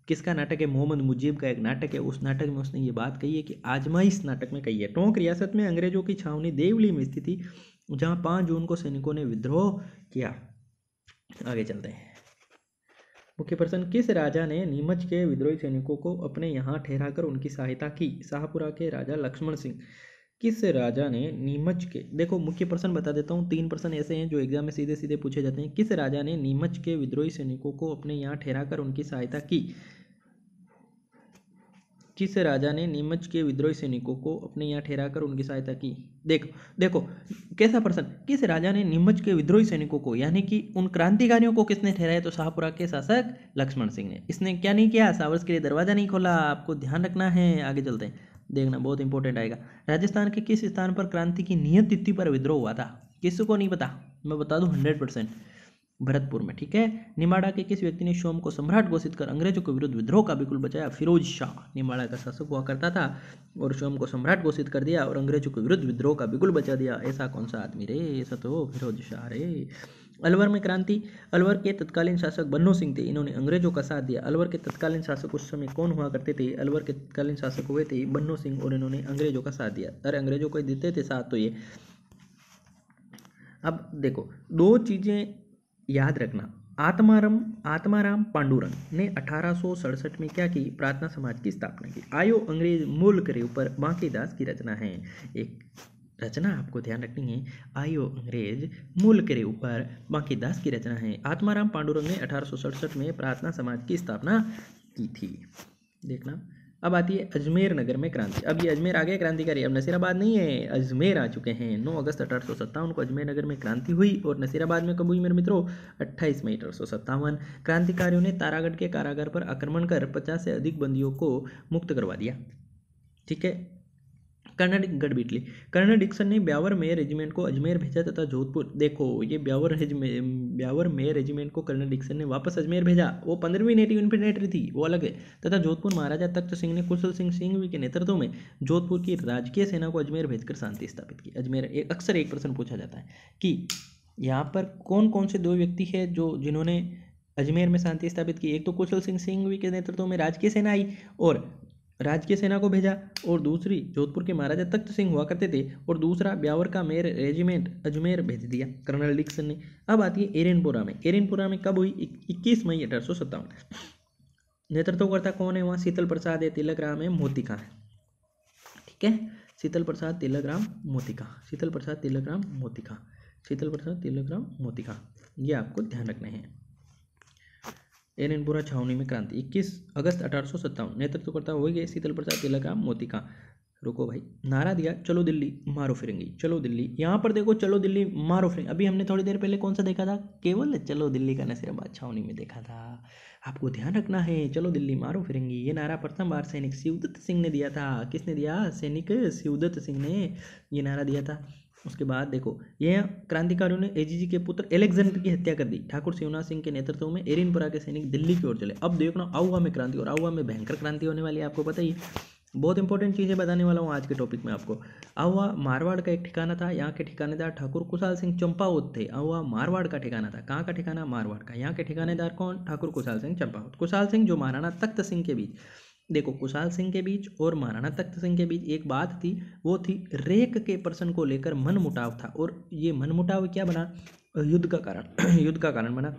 किसका नाटक है मोहम्मद मुजीब का एक नाटक है उस नाटक में उसने ये बात कही है कि आजमा इस नाटक में कही है टोंक रियासत में अंग्रेजों की छावनी देवली में स्थित थी जहाँ पाँच जून को सैनिकों ने विद्रोह किया आगे चलते हैं मुख्य प्रश्न किस राजा ने नीमच के विद्रोही सैनिकों को अपने यहाँ ठहराकर उनकी सहायता की शाहपुरा के राजा लक्ष्मण सिंह किस राजा ने नीमच के देखो मुख्य प्रश्न बता देता हूँ तीन प्रश्न ऐसे हैं जो एग्जाम में सीधे सीधे पूछे जाते हैं किस राजा ने नीमच के विद्रोही सैनिकों को अपने यहाँ ठहरा कर उनकी सहायता की किस राजा ने नीमच के विद्रोही सैनिकों को अपने यहाँ ठहरा कर उनकी सहायता की देखो देखो कैसा प्रश्न किस राजा ने नीमच के विद्रोही सैनिकों को यानी कि उन क्रांतिकारियों को किसने ठहराया तो शाहपुरा के शासक लक्ष्मण सिंह ने इसने क्या नहीं किया सावर्स के लिए दरवाज़ा नहीं खोला आपको ध्यान रखना है आगे चलते हैं देखना बहुत इंपॉर्टेंट आएगा राजस्थान के किस स्थान पर क्रांति की नियत तिथि पर विद्रोह हुआ था किसको नहीं पता मैं बता दूँ हंड्रेड परसेंट भरतपुर में ठीक है निमाड़ा के किस व्यक्ति ने शोम को सम्राट घोषित कर अंग्रेजों के विरुद्ध विद्रोह का बिल्कुल बचाया फिरोज शाह निमाड़ा का शासक हुआ करता था और शोम को सम्राट घोषित कर दिया और अंग्रेजों के विरुद्ध विद्रोह का बिल्कुल बचा दिया ऐसा कौन सा आदमी रे ऐसा तो फिरोज शाह रे अलवर में क्रांति अलवर के तत्कालीन शासक बन्नो सिंह थे इन्होंने अंग्रेजों का साथ दिया अलवर के तत्कालीन शासक उस समय कौन हुआ करते थे अलवर के तत्कालीन शासक हुए थे बन्नो सिंह और इन्होंने अंग्रेजों का साथ दिया अरे अंग्रेजों को देते थे साथ तो ये अब देखो दो चीज़ें याद रखना आत्माराम आत्माराम पांडुरंग ने अठारह में क्या की प्रार्थना समाज की स्थापना की आयो अंग्रेज मूल करे ऊपर बांकीदास की रचना है एक रचना आपको ध्यान रखनी है आयो अंग्रेज मूल के ऊपर बाकी दास की रचना है आत्माराम पांडुरंग ने अठारह में प्रार्थना समाज की स्थापना की थी देखना अब आती है अजमेर नगर में क्रांति अब ये अजमेर आ गया क्रांतिकारी अब नसीराबाद नहीं है अजमेर आ चुके हैं 9 अगस्त अठारह को अजमेर नगर में क्रांति हुई और नसीराबाद में कब हुई मेरे मित्रों 28 मई अठारह क्रांतिकारियों ने तारागढ़ के कारागार पर आक्रमण कर 50 से अधिक बंदियों को मुक्त करवा दिया ठीक है कर्नल गढ़बिटली कर्नल डिक्सन ने ब्यावर मेयर रेजिमेंट को अजमेर भेजा तथा जोधपुर देखो ये ब्यावर ब्यावर मेयर रेजिमेंट को कर्नल डिक्सन ने वापस अजमेर भेजा वो पंद्रहवीं नेटिव इन्फेंट्री थी वो अलग है तथा जोधपुर महाराजा तख्त सिंह ने कुशल सिंह सिंघवी के नेतृत्व में जोधपुर की राजकीय सेना को अजमेर भेजकर शांति स्थापित की अजमेर एक अक्सर एक प्रश्न पूछा जाता है कि यहाँ पर कौन कौन से दो व्यक्ति है जो जिन्होंने अजमेर में शांति स्थापित की एक तो कुशल सिंह सिंघवी के नेतृत्व में राजकीय सेना आई और राजकीय सेना को भेजा और दूसरी जोधपुर के महाराजा तख्त सिंह हुआ करते थे और दूसरा ब्यावर का मेयर रेजिमेंट अजमेर भेज दिया कर्नल डिक्सन ने अब आती है एरनपुरा में एरनपुरा में कब हुई इक्कीस मई अठारह नेतृत्वकर्ता कौन है वहाँ शीतल प्रसाद है तिलक राम है मोती है ठीक है शीतल प्रसाद तिलक राम मोती शीतल प्रसाद तिलक राम मोती शीतल प्रसाद तिलक राम मोती ये आपको ध्यान रखना है एन एन छावनी में क्रांति इक्कीस अगस्त अठारह नेतृत्व करता हो गया शीतल प्रसाद तिलक का मोती का रुको भाई नारा दिया चलो दिल्ली मारो फिरेंगी चलो दिल्ली यहाँ पर देखो चलो दिल्ली मारो फिरेंगे अभी हमने थोड़ी देर पहले कौन सा देखा था केवल चलो दिल्ली का नसीराबाद छावनी में देखा था आपको ध्यान रखना है चलो दिल्ली मारो फिरेंगी ये नारा प्रथम बार सैनिक शिवदत्त सिंह ने दिया था किसने दिया सैनिक शिवदत्त सिंह ने ये नारा दिया था उसके बाद देखो ये क्रांतिकारियों ने एजीजी के पुत्र एलेक्जेंडर की हत्या कर दी ठाकुर शिवनाथ सिंह के नेतृत्व में एरिनपुरा के सैनिक दिल्ली की ओर चले अब देखना आउआ में क्रांति और आउआ में भयंकर क्रांति होने वाली है आपको पता ही बहुत इंपॉर्टेंट चीज़ें बताने वाला हूँ आज के टॉपिक में आपको आहुआ मारवाड़ का एक ठिकाना था यहाँ के ठिकानेदार ठाकुर कुशाल सिंह चंपावत थे आहुआ मारवाड़ का ठिकाना था कहाँ का ठिकाना मारवाड़ का यहाँ के ठिकानेदार कौन ठाकुर कुशाल सिंह चंपावत कुशाल सिंह जो महाराणा तख्त सिंह के बीच देखो कुशाल सिंह के बीच और महाराणा तख्त सिंह के बीच एक बात थी वो थी रेक के प्रश्न को लेकर मनमुटाव था और ये मनमुटाव क्या बना युद्ध का कारण युद्ध का कारण बना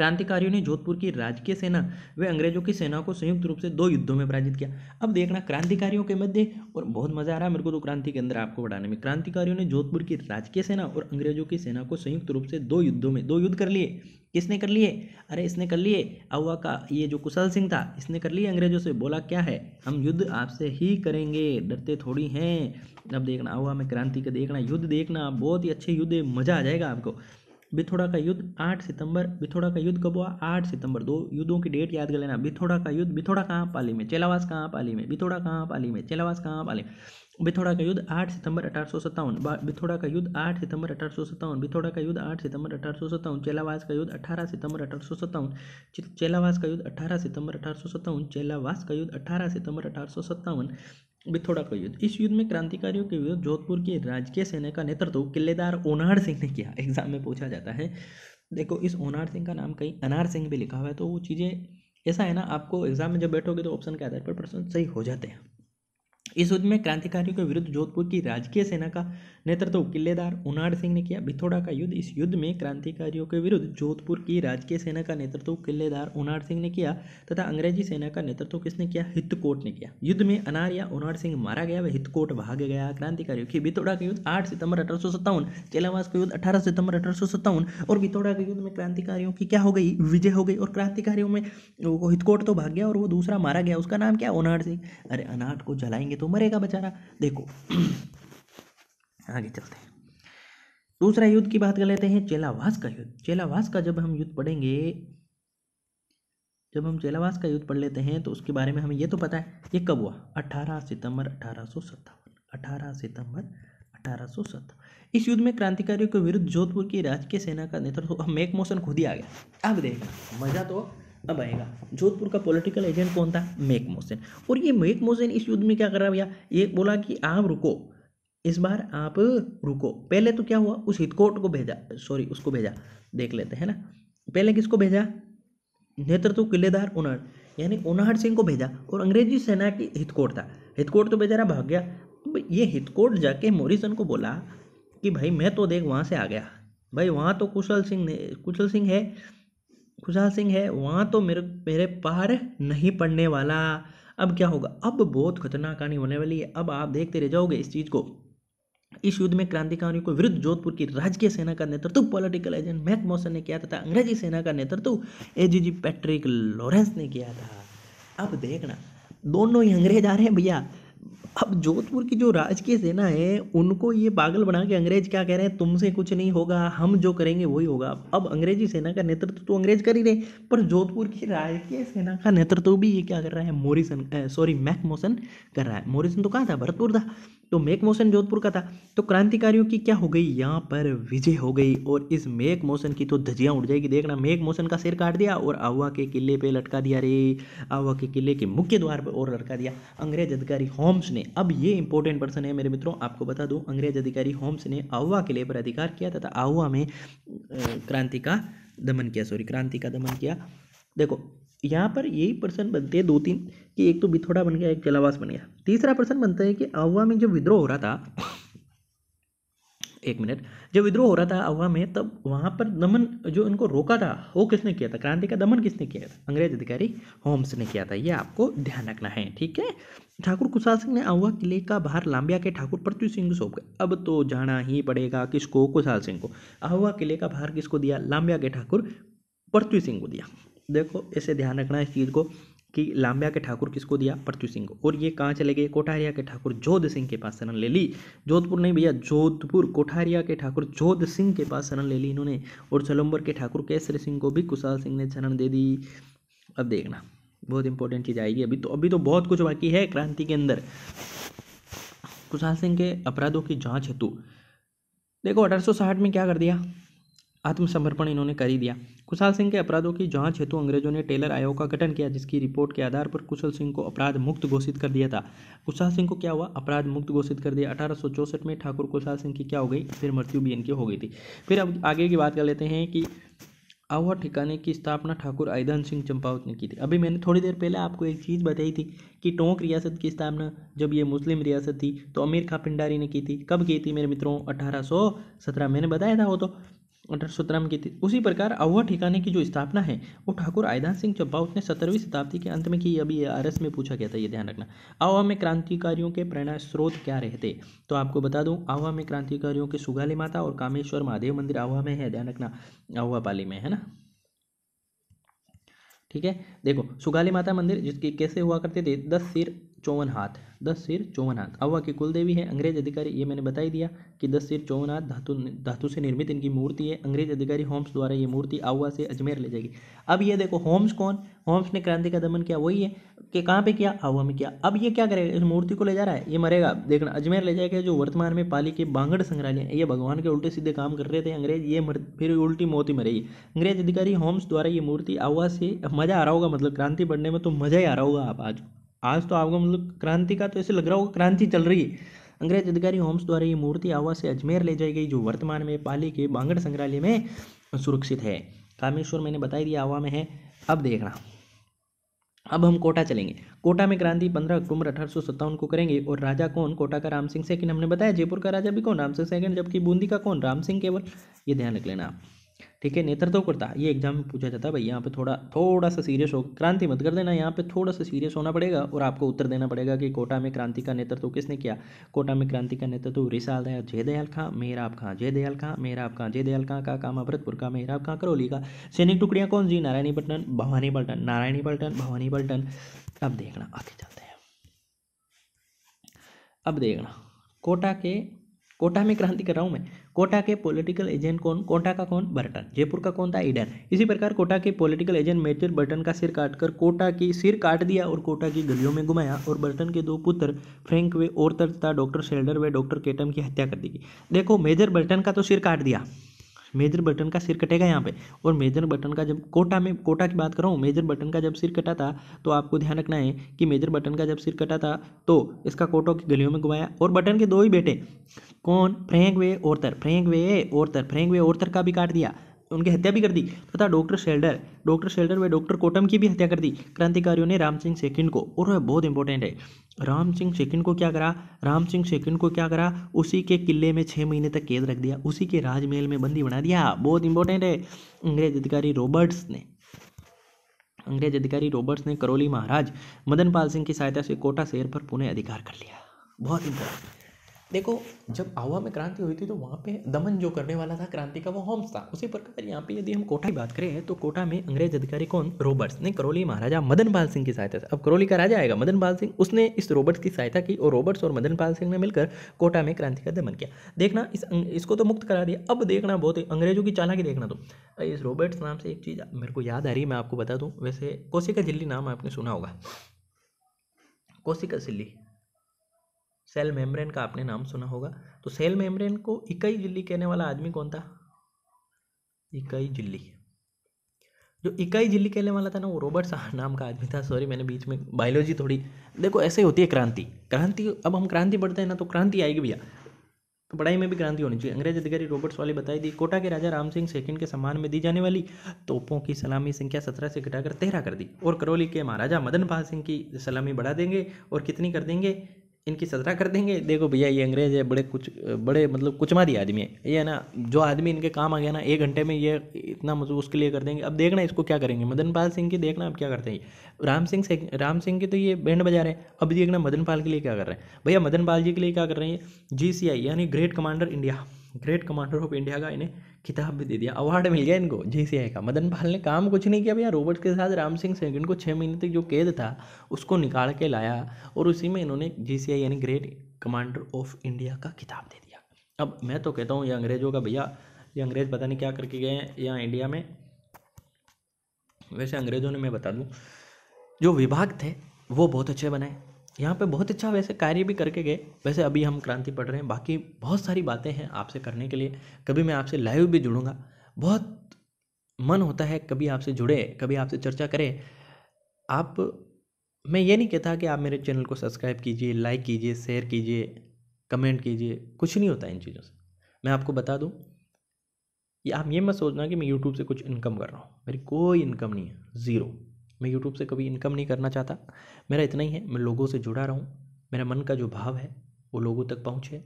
क्रांतिकारियों ने जोधपुर की राजकीय सेना व अंग्रेजों की सेना को संयुक्त रूप से दो युद्धों में पराजित किया अब देखना क्रांतिकारियों के मध्य और बहुत मजा आ रहा है मेरे को तो क्रांति के अंदर आपको बढ़ाने में क्रांतिकारियों ने जोधपुर की राजकीय सेना और अंग्रेजों की सेना को संयुक्त रूप से दो युद्धों में दो युद्ध कर लिए किसने कर लिए अरे इसने कर लिए अवा का ये जो कुशल सिंह था इसने कर लिए अंग्रेजों से बोला क्या है हम युद्ध आपसे ही करेंगे डरते थोड़ी हैं अब देखना अवा में क्रांति का देखना युद्ध देखना बहुत ही अच्छे युद्ध मज़ा आ जाएगा आपको बिथोड़ा का युद्ध आठ सितंबर बिथोड़ा का युद्ध कब हुआ आठ सितंबर दो युद्धों की डेट याद कर लेना बिथोड़ा का युद्ध बिथोड़ा कहाँ पाली में चेलावास कहाँ पाली में बिथोड़ा कहाँ पाली में चेलावास कहाँ पाली बिथोड़ा का युद्ध आठ सितंबर अठारह बिथोड़ा का युद्ध आठ सितंबर अठारह बिथोड़ा का युद्ध आठ सितंबर अठारह चेलावास का युद्ध अठारह सितंबर अठारह चेलावास का युद्ध अठारह सितंबर अठारह चेलावास का युद्ध अठारह सितंबर अठारह थोड़ा का युद्ध इस युद्ध में क्रांतिकारियों के विरुद्ध जोधपुर की राजकीय सेना का नेतृत्व किलेदार ओनार सिंह ने किया एग्जाम में पूछा जाता है देखो इस ओनार सिंह का नाम कहीं अनार सिंह भी लिखा हुआ है तो वो चीज़ें ऐसा है ना आपको एग्जाम में जब बैठोगे तो ऑप्शन के आधार पर प्रश्न सही हो जाते हैं इस युद्ध में क्रांतिकारियों के विरुद्ध जोधपुर की राजकीय सेना का नेतृत्व किलेदार उनाड़ सिंह ने किया भिथोड़ा का युद्ध इस युद्ध में क्रांतिकारियों के विरुद्ध जोधपुर की राजकीय सेना का नेतृत्व किलेदार उनाड़ सिंह ने किया तथा अंग्रेजी सेना का नेतृत्व किसने किया हितकोट ने किया युद्ध में अनार या उनाड़ सिंह मारा गया वह हितकोट भाग गया क्रांतिकारियों की भिथोड़ा का युद्ध आठ सितंबर अठारह चेलावास का युद्ध अठारह सितंबर अठारह और भिथोड़ा के युद्ध में क्रांतिकारियों की क्या हो गई विजय हो गई और क्रांतिकारियों में वो हितकोट तो भाग गया और वो दूसरा मारा गया उसका नाम क्या उनाड़ सिंह अरे अनाट को जलाएंगे तो मरेगा बेचारा देखो आगे चलते हैं दूसरा युद्ध की बात कर लेते हैं चेलावास का युद्ध चेलावास का जब हम युद्ध पढ़ेंगे जब हम चेलावास का युद्ध पढ़ लेते हैं तो उसके बारे में हमें यह तो पता है ये कब हुआ 18 सितंबर अठारह सौ अठारह सितंबर अठारह इस युद्ध में क्रांतिकारियों के विरुद्ध जोधपुर की राजकीय सेना का नेतृत्व मेक मोशन खुद ही आ गया अब देखना मज़ा तो अब आएगा जोधपुर का पॉलिटिकल एजेंट कौन था मेक मोहसिन और ये मेक मोहसिन इस युद्ध में क्या कर रहा भैया ये बोला कि आप रुको इस बार आप रुको पहले तो क्या हुआ उस हितकोट को भेजा सॉरी उसको भेजा देख लेते हैं ना पहले किसको भेजा नेतृत्व किलेदार उनाड यानी उनाड सिंह को भेजा और अंग्रेजी सेना की हितकोट था हितकोट तो बेचारा भाग गया अब ये हितकोट जाके मोरिसन को बोला कि भाई मैं तो देख वहाँ से आ गया भाई वहाँ तो कुशल सिंह ने कुशल सिंह है खुशहाल सिंह है वहाँ तो मेरे मेरे पार नहीं पड़ने वाला अब क्या होगा अब बहुत खतरनाक कहानी होने वाली है अब आप देखते रह जाओगे इस चीज़ को इस युद्ध में क्रांतिकारियों के विरुद्ध जोधपुर की राजकीय सेना का नेतृत्व पॉलिटिकल एजेंट मैक मोसन ने किया था अंग्रेजी सेना का नेतृत्व ए जी जी पैट्रिक लॉरेंस ने किया था अब देखना दोनों ही अंग्रेज आ रहे हैं भैया अब जोधपुर की जो राजकीय सेना है उनको ये पागल बना के अंग्रेज क्या कह रहे हैं तुमसे कुछ नहीं होगा हम जो करेंगे वही होगा अब अंग्रेजी सेना का नेतृत्व तो अंग्रेज कर ही रहे पर जोधपुर की राजकीय सेना का नेतृत्व भी ये क्या कर रहा है मोरिसन सॉरी मैकमोसन कर रहा है मोरिसन तो कहाँ था भरतपुर था तो मेक मोशन जोधपुर का था तो क्रांतिकारियों की क्या हो गई यहाँ पर विजय हो गई और इस मेक मोशन की तो धजियाँ उड़ जाएगी देखना मेक मोशन का सिर काट दिया और आवा के किले पे लटका दिया रे आवा के किले के मुख्य द्वार पर और लटका दिया अंग्रेज अधिकारी होम्स ने अब ये इंपॉर्टेंट पर्सन है मेरे मित्रों आपको बता दूँ अंग्रेज अधिकारी होम्स ने आवा किले पर अधिकार किया तथा आवा में क्रांति का दमन किया सॉरी क्रांति का दमन किया देखो यहाँ पर यही पर्सन बनते हैं दो तीन कि एक तो बिथोड़ा बन गया एक जलावास बन गया तीसरा पर्सन बनता है कि अवा में जो विद्रोह हो रहा था एक मिनट जब विद्रोह हो रहा था अवा में तब वहाँ पर दमन जो इनको रोका था वो किसने किया था क्रांति का दमन किसने किया था अंग्रेज अधिकारी होम्स ने किया था ये आपको ध्यान रखना है ठीक है ठाकुर कुशाल सिंह ने अवा किले का बाहर लांबिया के ठाकुर पृथ्वी सिंह को सौंप गया अब तो जाना ही पड़ेगा किसको कुशाल सिंह को अहवा किले का बाहर किसको दिया लांबिया के ठाकुर पृथ्वी सिंह को दिया देखो इसे ध्यान रखना इस चीज़ को कि लांबिया के ठाकुर किसको दिया पृथ्वी सिंह को और ये कहाँ चले गए कोठारिया के ठाकुर जोध सिंह के पास शरण ले ली जोधपुर नहीं भैया जोधपुर कोठारिया के ठाकुर जोध सिंह के पास शरण ले ली इन्होंने और चलम्बर के ठाकुर केसर सिंह को भी कुशाल सिंह ने शरण दे दी अब देखना बहुत इंपॉर्टेंट चीज़ आएगी अभी तो अभी तो बहुत कुछ बाकी है क्रांति के अंदर कुशाल सिंह के अपराधों की जाँच हेतु देखो अठारह में क्या कर दिया आत्मसमर्पण इन्होंने कर ही दिया कुशाल सिंह के अपराधों की जांच हेतु अंग्रेजों ने टेलर आयोग का गठन किया जिसकी रिपोर्ट के आधार पर कुशल सिंह को अपराध मुक्त घोषित कर दिया था कुशाल सिंह को क्या हुआ अपराध मुक्त घोषित कर दिया अठारह में ठाकुर कुशाल सिंह की क्या हो गई फिर मृत्यु भी इनकी हो गई थी फिर अब आगे की बात कर लेते हैं कि आहुआ ठिकाने की स्थापना ठाकुर आयधन सिंह चंपावत ने की थी अभी मैंने थोड़ी देर पहले आपको एक चीज़ बताई थी कि टोंक रियासत की स्थापना जब ये मुस्लिम रियासत थी तो अमीर खा पिंडारी ने की थी कब की थी मेरे मित्रों 1817 मैंने बताया था वो तो अठारह सौ तिरानवे की थी उसी प्रकार अव्वा ठिकाने की जो स्थापना है वो ठाकुर आयदान सिंह चब्बा उसने सत्रहवीं शताब्दी के अंत में की अभी आर एस में पूछा गया था ये ध्यान रखना आवा में क्रांतिकारियों के प्रेरणा स्रोत क्या रहते तो आपको बता दूं आवा में क्रांतिकारियों के सुगाली माता और कामेश्वर महादेव मंदिर आवा में है ध्यान रखना आवा पाली में है ना ठीक है देखो सुगाली माता मंदिर जिसकी कैसे हुआ करते थे दस सिर चौवन हाथ दस सिर चौवन हाथ अवा की कुल देवी है अंग्रेज अधिकारी ये मैंने बताई दिया कि दस सिर चौवन हाथ धातु धातु से निर्मित इनकी मूर्ति है अंग्रेज अधिकारी होम्स द्वारा ये मूर्ति अवा से अजमेर ले जाएगी अब ये देखो होम्स कौन होम्स ने क्रांति का दमन किया वही है कि कहाँ पे किया अवा में किया अब ये क्या करेगा इस मूर्ति को ले जा रहा है ये मरेगा देखना अजमेर ले जाएगा जो वर्तमान में पाली के बांगड़ संग्रहालय है ये भगवान के उल्टे सीधे काम कर रहे थे अंग्रेज ये मर फिर उल्टी मोती मरेगी अंग्रेज अधिकारी होम्स द्वारा ये मूर्ति अवा से मज़ा आ रहा होगा मतलब क्रांति बढ़ने में तो मज़ा ही आ रहा होगा आप आज आज तो आपको मतलब क्रांति का तो ऐसे लग रहा होगा क्रांति चल रही है अंग्रेज अधिकारी होम्स द्वारा ये मूर्ति आवा से अजमेर ले जाई गई जो वर्तमान में पाली के बांगड़ संग्रहालय में सुरक्षित है कामेश्वर मैंने बताई दिया आवा में है अब देखना अब हम कोटा चलेंगे कोटा में क्रांति 15 अक्टूबर अठारह को करेंगे और राजा कौन कोटा का राम सिंह सेकंड हमने बताया जयपुर का राजा भी कौन राम सिंह सेकंड जबकि बूंदी का कौन राम सिंह केवल ये ध्यान रख लेना आप ठीक है नेतृत्व तो करता ये एग्जाम में पूछा जाता है भाई यहाँ पे थोड़ा थोड़ा सा सीरियस हो क्रांति मत कर देना यहाँ पे थोड़ा सा सीरियस होना पड़ेगा और आपको उत्तर देना पड़ेगा कि कोटा में क्रांति का नेतृत्व किसने किया कोटा में क्रांति का नेतृत्व रिसाल दया जय दयाल खां मेहराब खां जय दयाल खां मेहराब खां जय दयाल खां का काम भरतपुर का मेहराब खां करौली का सैनिक टुकड़ियाँ कौन जी नारायणी पल्टन भवानी पल्टन नारायणी पल्टन भवानी पल्टन अब देखना आगे चलते हैं अब देखना कोटा के कोटा में क्रांति कर रहा हूँ मैं कोटा के पॉलिटिकल एजेंट कौन कोटा का कौन बर्टन जयपुर का कौन था ईडन इसी प्रकार कोटा के पॉलिटिकल एजेंट मेजर बर्टन का सिर काटकर कोटा की सिर काट दिया और कोटा की गलियों में घुमाया और बर्टन के दो पुत्र फ्रैंक वे और तथा डॉक्टर शेल्डर वे डॉक्टर केटम की हत्या कर दी गई देखो मेजर बर्टन का तो सिर काट दिया मेजर बटन का सिर कटेगा यहाँ पे और मेजर बटन का जब कोटा में कोटा की बात कर रहा हूँ मेजर बटन का जब सिर कटा था तो आपको ध्यान रखना है कि मेजर बटन का जब सिर कटा था तो इसका कोटो की गलियों में घुमाया और बटन के दो ही बेटे कौन फ्रेंक वे औरतर फ्रेंक वे औरतर फ्रेंक वे औरतर का भी काट दिया उनकी हत्या भी कर दी तथा डॉक्टर शेल्डर डॉक्टर शेल्डर व डॉक्टर कोटम की भी हत्या कर दी क्रांतिकारियों ने राम सिंह सेकंड को और वह बहुत इंपॉर्टेंट है राम सिंह सेकंड को क्या करा राम सिंह सेकंड को क्या करा उसी के किले में छः महीने तक कैद रख दिया उसी के राजमहल में बंदी बना दिया बहुत इंपॉर्टेंट है अंग्रेज अधिकारी रॉबर्ट्स ने अंग्रेज अधिकारी रॉबर्ट्स ने करौली महाराज मदन पाल सिंह की सहायता से कोटा शहर पर पुनः अधिकार कर लिया बहुत इंपॉर्टेंट देखो जब आवा में क्रांति हुई थी तो वहाँ पे दमन जो करने वाला था क्रांति का वो होम्स था उसी प्रकार यहाँ पे यदि हम कोटा की बात करें तो कोटा में अंग्रेज अधिकारी कौन रोबर्ट्स ने करौली महाराजा मदन पाल सिंह की सहायता से अब करौली का राजा आएगा मदन पाल सिंह उसने इस रोबर्ट्स की सहायता की और रोबर्ट्स और मदन पाल सिंह ने मिलकर कोटा में क्रांति का दमन किया देखना इस इसको तो मुक्त करा दिया अब देखना बहुत अंग्रेजों की चालाकी देखना तो इस रोबर्ट्स नाम से एक चीज़ मेरे को याद आ रही है मैं आपको बता दूँ वैसे कोशिका झिल्ली नाम आपने सुना होगा कोशिका झिल्ली सेल मेम्ब्रेन का आपने नाम सुना होगा तो सेल मेम्ब्रेन को इकाई झिल्ली कहने वाला आदमी कौन था इकाई झिल्ली जो इकाई झिल्ली कहने वाला था ना वो रॉबर्ट शाह नाम का आदमी था सॉरी मैंने बीच में बायोलॉजी थोड़ी देखो ऐसे ही होती है क्रांति क्रांति अब हम क्रांति पढ़ते हैं ना तो क्रांति आएगी भैया तो पढ़ाई में भी क्रांति होनी चाहिए अंग्रेज अधिकारी रॉबर्ट्स वाले बताई दी कोटा के राजा राम सिंह सेकंड के सम्मान में दी जाने वाली तोपों की सलामी संख्या सत्रह से घटाकर तेरह कर दी और करौली के महाराजा मदन पाल सिंह की सलामी बढ़ा देंगे और कितनी कर देंगे इनकी सजरा कर देंगे देखो भैया ये अंग्रेज है बड़े कुछ बड़े मतलब मारी आदमी है ये है ना जो आदमी इनके काम आ गया ना एक घंटे में ये इतना मतलब उसके लिए कर देंगे अब देखना इसको क्या करेंगे मदन पाल सिंह की देखना अब क्या करते हैं राम सिंह से राम सिंह की तो ये बैंड बजा रहे हैं अब देखना मदन पाल के लिए क्या कर रहे हैं भैया मदन पाल जी के लिए क्या कर रहे हैं जी सी आई यानी great commander India great commander of India का इन्हें किताब भी दे दिया अवार्ड मिल गया इनको जे का मदन पाल ने काम कुछ नहीं किया भैया रोबोट के साथ राम सिंह सेगन को छः महीने तक जो कैद था उसको निकाल के लाया और उसी में इन्होंने जे यानी ग्रेट कमांडर ऑफ इंडिया का खिताब दे दिया अब मैं तो कहता हूँ ये अंग्रेज़ों का भैया ये अंग्रेज़ पता नहीं क्या करके गए हैं यहाँ इंडिया में वैसे अंग्रेज़ों ने मैं बता दूँ जो विभाग थे वो बहुत अच्छे बनाए यहाँ पे बहुत अच्छा वैसे कार्य भी करके गए वैसे अभी हम क्रांति पढ़ रहे हैं बाकी बहुत सारी बातें हैं आपसे करने के लिए कभी मैं आपसे लाइव भी जुड़ूंगा बहुत मन होता है कभी आपसे जुड़े कभी आपसे चर्चा करें आप मैं ये नहीं कहता कि आप मेरे चैनल को सब्सक्राइब कीजिए लाइक कीजिए शेयर कीजिए कमेंट कीजिए कुछ नहीं होता इन चीज़ों से मैं आपको बता दूँ ये आप ये मत सोचना कि मैं यूट्यूब से कुछ इनकम कर रहा हूँ मेरी कोई इनकम नहीं है ज़ीरो मैं यूट्यूब से कभी इनकम नहीं करना चाहता मेरा इतना ही है मैं लोगों से जुड़ा रहूँ मेरा मन का जो भाव है वो लोगों तक पहुँचे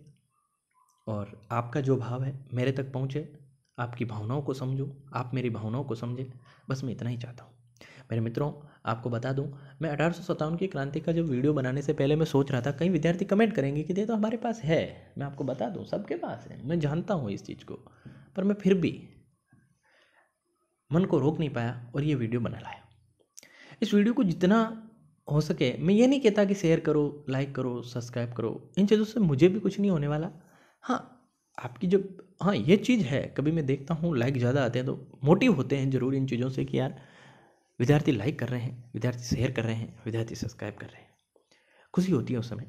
और आपका जो भाव है मेरे तक पहुँचे आपकी भावनाओं को समझो आप मेरी भावनाओं को समझें बस मैं इतना ही चाहता हूँ मेरे मित्रों आपको बता दूं मैं अठारह की क्रांति का जब वीडियो बनाने से पहले मैं सोच रहा था कई विद्यार्थी कमेंट करेंगे कि दे तो हमारे पास है मैं आपको बता दूं सबके पास है मैं जानता हूँ इस चीज़ को पर मैं फिर भी मन को रोक नहीं पाया और ये वीडियो बना लाया इस वीडियो को जितना हो सके मैं ये नहीं कहता कि शेयर करो लाइक करो सब्सक्राइब करो इन चीज़ों से मुझे भी कुछ नहीं होने वाला हाँ आपकी जो हाँ ये चीज़ है कभी मैं देखता हूँ लाइक ज़्यादा आते हैं तो मोटिव होते हैं ज़रूर इन चीज़ों से कि यार विद्यार्थी लाइक कर रहे हैं विद्यार्थी शेयर कर रहे हैं विद्यार्थी सब्सक्राइब कर रहे हैं खुशी होती है उस समय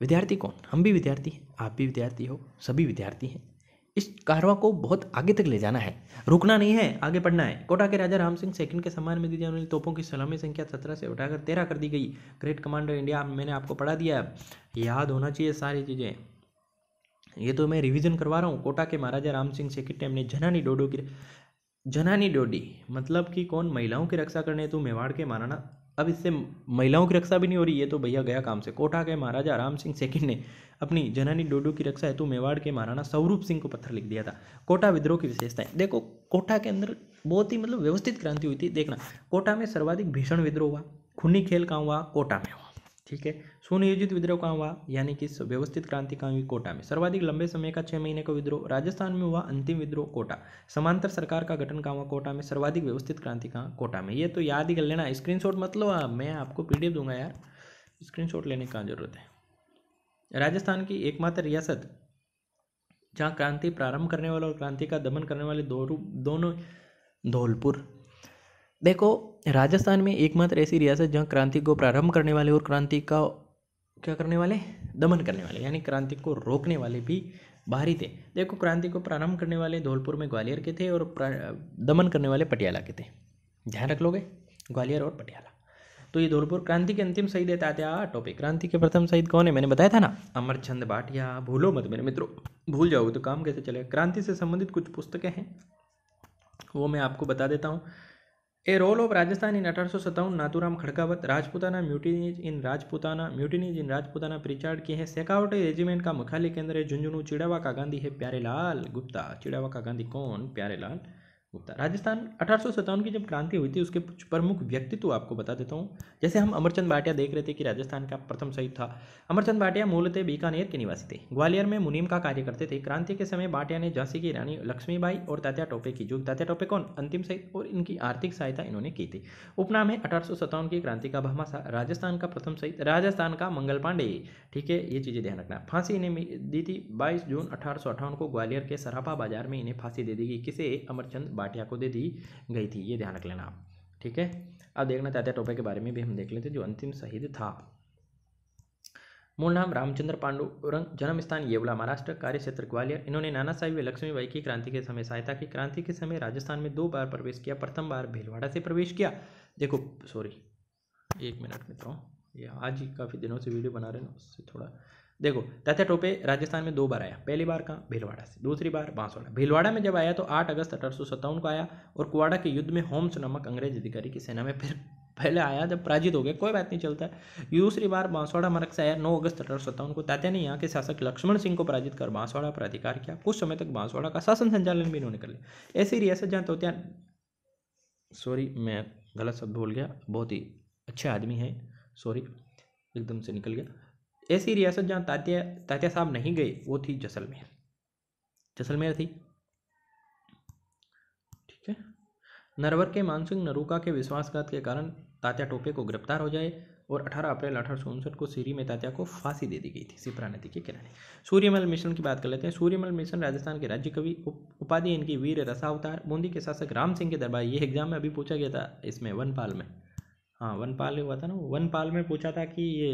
विद्यार्थी कौन हम भी विद्यार्थी हैं आप भी विद्यार्थी हो सभी विद्यार्थी हैं इस कारवा को बहुत आगे तक ले जाना है रुकना नहीं है आगे बढ़ना है कोटा के राजा राम सिंह सेकंड के सम्मान में दी जाने वाली तोपों की सलामी संख्या सत्रह से उठाकर तेरह कर दी गई ग्रेट कमांडर इंडिया मैंने आपको पढ़ा दिया याद होना चाहिए सारी चीज़ें ये तो मैं रिवीजन करवा रहा हूँ कोटा के महाराजा राम सिंह सेकंड टाइम ने जनानी डोडो की जनानी डोडी मतलब कि कौन महिलाओं की रक्षा करने तो मेवाड़ के महाराणा अब इससे महिलाओं की रक्षा भी नहीं हो रही है तो भैया गया काम से कोटा के महाराजा राम सिंह सेकंड ने अपनी जनानी डोडो की रक्षा हेतु मेवाड़ के महाराणा स्वरूप सिंह को पत्थर लिख दिया था कोटा विद्रोह की विशेषताएं देखो कोटा के अंदर बहुत ही मतलब व्यवस्थित क्रांति हुई थी देखना कोटा में सर्वाधिक भीषण विद्रोह हुआ खुन्नी खेल कहाँ हुआ कोटा में हुआ ठीक है सुनियोजित विद्रोह कहाँ हुआ यानी कि व्यवस्थित क्रांति कहाँ हुई कोटा में सर्वाधिक लंबे समय का छः महीने का विद्रोह राजस्थान में हुआ अंतिम विद्रोह कोटा समांतर सरकार का गठन कहाँ हुआ कोटा में सर्वाधिक व्यवस्थित क्रांति कहाँ कोटा में ये तो याद ही कर लेना शॉट मतलब मैं आपको एफ दूंगा यार शॉट लेने की जरूरत है राजस्थान की एकमात्र रियासत जहाँ क्रांति प्रारंभ करने वाले और क्रांति का दमन करने वाले दो दोनों धौलपुर देखो राजस्थान में एकमात्र ऐसी रियासत जहाँ क्रांति को प्रारंभ करने वाले और क्रांति का क्या करने वाले दमन करने वाले यानी क्रांति को रोकने वाले भी बाहरी थे देखो क्रांति को प्रारंभ करने वाले धौलपुर में ग्वालियर के थे और दमन करने वाले पटियाला के थे ध्यान रख लोगे ग्वालियर और पटियाला तो ये धौलपुर क्रांति के अंतिम शहीद है तात्या टॉपिक क्रांति के प्रथम शहीद कौन है मैंने बताया था ना अमरचंद भाटिया भूलो मत मेरे मित्रों भूल जाओगे तो काम कैसे चलेगा क्रांति से संबंधित कुछ पुस्तकें हैं वो मैं आपको बता देता हूँ a role of Rajasthan in અઢારસો સત્તાવન Nathuram Khadgawat Rajputana mutinies in Rajputana mutinies in Rajputana Prichard की है सेकावटे रेजिमेंट का मुखाली केंद्र है झुंझुनू चिड़ावा का गांधी है प्यारेलाल गुप्ता चिड़ावा का गांधी कौन प्यारेलाल गुप्ता राजस्थान अठारह की जब क्रांति हुई थी उसके कुछ प्रमुख व्यक्तित्व आपको बता देता हूँ जैसे हम अमरचंद भाटिया देख रहे थे कि राजस्थान का प्रथम शहीद था अमरचंद भाटिया मूलतः बीकानेर के निवासी थे ग्वालियर में मुनीम का कार्य करते थे क्रांति के समय भाटिया ने झांसी की रानी लक्ष्मीबाई और तात्या टोपे की जो तात्या टोपे कौन अंतिम शहीद और इनकी आर्थिक सहायता इन्होंने की थी उपनाम है अठारह की क्रांति का भमासा राजस्थान का प्रथम शहीद राजस्थान का मंगल पांडे ठीक है ये चीज़ें ध्यान रखना फांसी इन्हें दी थी बाईस जून अठारह को ग्वालियर के सराफा बाजार में इन्हें फांसी दे दी गई किसे अमरचंद भाटिया को दे दी गई थी ये ध्यान रख लेना ठीक है अब देखना चाहते हैं टॉपिक के बारे में भी हम देख लेते जो अंतिम शहीद था मूल नाम रामचंद्र पांडुरंग जन्म स्थान येवला महाराष्ट्र कार्य क्षेत्र ग्वालियर इन्होंने नाना साहिब लक्ष्मीबाई की क्रांति के समय सहायता की क्रांति के समय राजस्थान में दो बार प्रवेश किया प्रथम बार भीलवाड़ा से प्रवेश किया देखो सॉरी एक मिनट मित्रों ये आज ही काफ़ी दिनों से वीडियो बना रहे हैं उससे थोड़ा देखो तथा टोपे राजस्थान में दो बार आया पहली बार कहाँ भीलवाड़ा से दूसरी बार बांसवाड़ा भीलवाड़ा में जब आया तो 8 अगस्त अठारह को आया और कुवाड़ा के युद्ध में होम्स नामक अंग्रेज अधिकारी की सेना में फिर पहले आया जब पराजित हो गया कोई बात नहीं चलता दूसरी बार बांसवाड़ा मरक से आया 9 अगस्त अठारह को तात्या ने यहाँ के शासक लक्ष्मण सिंह को पराजित कर बांसवाड़ा पर अधिकार किया कुछ समय तक बांसवाड़ा का शासन संचालन भी इन्होंने कर लिया ऐसी रियासत जहाँ तोत्या सॉरी मैं गलत शब्द बोल गया बहुत ही अच्छे आदमी हैं सॉरी एकदम से निकल गया ऐसी रियासत जहाँ तात्या तात्या साहब नहीं गए वो थी जैसलमेर जैसलमेर थी ठीक है नरवर के मानसिंह नरूका के विश्वासघात के कारण तात्या टोपे को गिरफ्तार हो जाए और 18 अप्रैल अठारह को सीरी में तात्या को फांसी दे दी गई थी सिपरा नदी के किनारे सूर्यमल मिशन की बात कर लेते हैं सूर्यमल मिशन राजस्थान के राज्य कवि उपाधि इनकी वीर रसावतार बूंदी के शासक राम सिंह के दरबार ये एग्जाम में अभी पूछा गया था इसमें वनपाल में हाँ वनपाल हुआ था ना वनपाल में पूछा था कि ये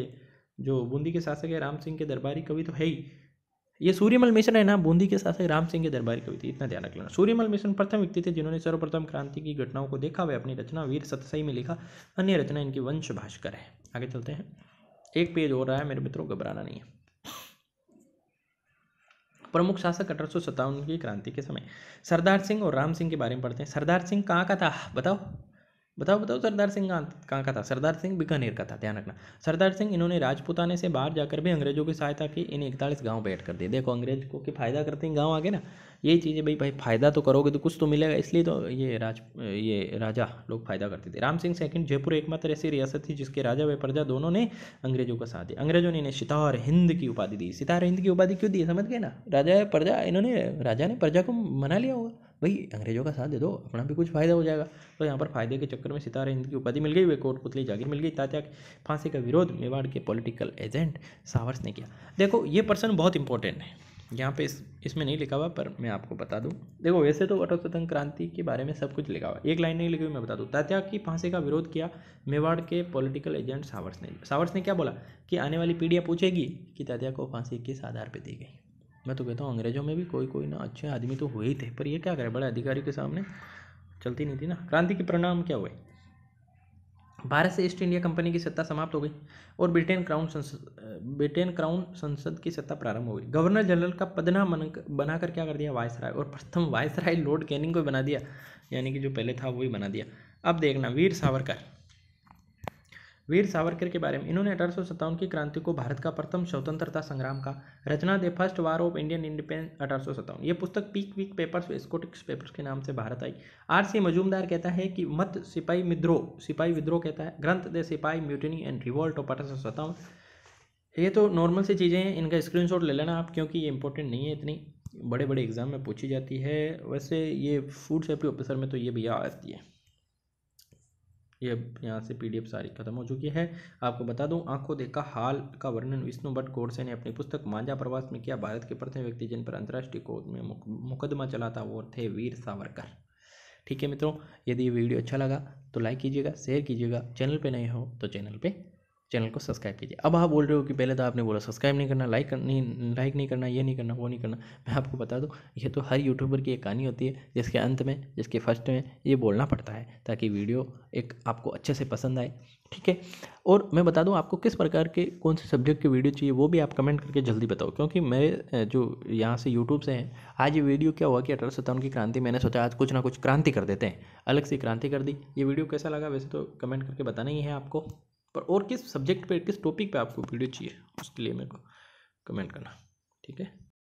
जो बूंदी के शासक है राम सिंह के दरबारी कवि तो है ही ये सूर्यमल मिशन है ना बूंदी के शासक राम सिंह के दरबारी कवि थे इतना ध्यान रख लेना सूर्यमल मिशन प्रथम व्यक्ति थे जिन्होंने सर्वप्रथम क्रांति की घटनाओं को देखा वे अपनी रचना वीर सतसई में लिखा अन्य रचना इनकी वंश भाषकर है आगे चलते हैं एक पेज हो रहा है मेरे मित्रों घबराना नहीं है प्रमुख शासक अठारह की क्रांति के समय सरदार सिंह और राम सिंह के बारे में पढ़ते हैं सरदार सिंह कहाँ का था बताओ बताओ बताओ सरदार सिंह कहाँ का था सरदार सिंह बीकानेर का था ध्यान रखना सरदार सिंह इन्होंने राजपुताने से बाहर जाकर भी अंग्रेजों की सहायता की इन इकतालीस गांव बैठ कर दिए देखो अंग्रेज को कि फ़ायदा करते हैं गांव आगे ना यही चीज़ें भाई भाई फ़ायदा तो करोगे तो कुछ तो मिलेगा इसलिए तो ये राज ये राजा लोग फ़ायदा करते थे राम सिंह सेकंड जयपुर एकमात्र ऐसी रियासत थी जिसके राजा व प्रजा दोनों ने अंग्रेजों का साथ दिया अंग्रेजों ने इन्हें सितार हिंद की उपाधि दी सितार हिंद की उपाधि क्यों दी समझ गए ना राजा प्रजा इन्होंने राजा ने प्रजा को मना लिया होगा भाई अंग्रेज़ों का साथ दे दो अपना भी कुछ फ़ायदा हो जाएगा तो यहाँ पर फायदे के चक्कर में सितारा हिंद की उपाधि मिल गई वे कोट पुतली जागीर मिल गई तात्या फांसी का विरोध मेवाड़ के पॉलिटिकल एजेंट सावर्स ने किया देखो ये पर्सन बहुत इंपॉर्टेंट है यहाँ पे इस इसमें नहीं लिखा हुआ पर मैं आपको बता दूँ देखो वैसे तो स्वतंत्र क्रांति के बारे में सब कुछ लिखा हुआ एक लाइन नहीं लिखी हुई मैं बता दूँ तात्या की फांसी का विरोध किया मेवाड़ के पॉलिटिकल एजेंट सावर्स ने सावर्स ने क्या बोला कि आने वाली पीढ़ियाँ पूछेगी कि तात्या को फांसी किस आधार पर दी गई मैं तो कहता हूँ अंग्रेजों में भी कोई कोई ना अच्छे आदमी तो हुए ही थे पर ये क्या करे बड़े अधिकारी के सामने चलती नहीं थी ना क्रांति के परिणाम क्या हुए भारत से ईस्ट इंडिया कंपनी की सत्ता समाप्त हो गई और ब्रिटेन क्राउन संसद ब्रिटेन क्राउन संसद की सत्ता प्रारंभ हो गई गवर्नर जनरल का पदना बनाकर क्या कर दिया वायसराय और प्रथम वायसराय लॉर्ड कैनिंग को बना दिया यानी कि जो पहले था वही बना दिया अब देखना वीर सावरकर वीर सावरकर के बारे में इन्होंने अठारह की क्रांति को भारत का प्रथम स्वतंत्रता संग्राम का रचना the first war of Indian independence अठारह ये पुस्तक पीक वीक पेपर्स स्कोटिक्स पेपर्स के नाम से भारत आई आर सी मजूमदार कहता है कि मत सिपाही विद्रोह सिपाही विद्रोह कहता है ग्रंथ द सिपाही म्यूटनी एंड रिवोल्ट ऑफ अठारह ये तो नॉर्मल सी चीज़ें हैं इनका स्क्रीन ले लेना आप क्योंकि ये इंपॉर्टेंट नहीं है इतनी बड़े बड़े एग्जाम में पूछी जाती है वैसे ये फूड सेफ्टी ऑफिसर में तो ये भैया आती है ये यहाँ से पीडीएफ सारी खत्म हो चुकी है आपको बता दूं आंखों देखा हाल का वर्णन विष्णु भट्ट गोडसे ने अपनी पुस्तक मांझा प्रवास में किया भारत के प्रथम व्यक्ति जिन पर अंतर्राष्ट्रीय कोर्ट में मुकदमा चला था वो थे वीर सावरकर ठीक है मित्रों यदि वीडियो अच्छा लगा तो लाइक कीजिएगा शेयर कीजिएगा चैनल पर नए हो तो चैनल पर चैनल को सब्सक्राइब कीजिए अब आप बोल रहे हो कि पहले तो आपने बोला सब्सक्राइब नहीं करना लाइक नहीं लाइक नहीं करना ये नहीं करना वो नहीं करना मैं आपको बता दूँ ये तो हर यूट्यूबर की एक कहानी होती है जिसके अंत में जिसके फर्स्ट में ये बोलना पड़ता है ताकि वीडियो एक आपको अच्छे से पसंद आए ठीक है और मैं बता दूँ आपको किस प्रकार के कौन से सब्जेक्ट की वीडियो चाहिए वो भी आप कमेंट करके जल्दी बताओ क्योंकि मेरे जो यहाँ से यूट्यूब से हैं आज ये वीडियो क्या हुआ कि अठारह सत्तावन की क्रांति मैंने सोचा आज कुछ ना कुछ क्रांति कर देते हैं अलग से क्रांति कर दी ये वीडियो कैसा लगा वैसे तो कमेंट करके बताना ही है आपको पर और किस सब्जेक्ट पे किस टॉपिक पे आपको वीडियो चाहिए उसके लिए मेरे को कमेंट करना ठीक है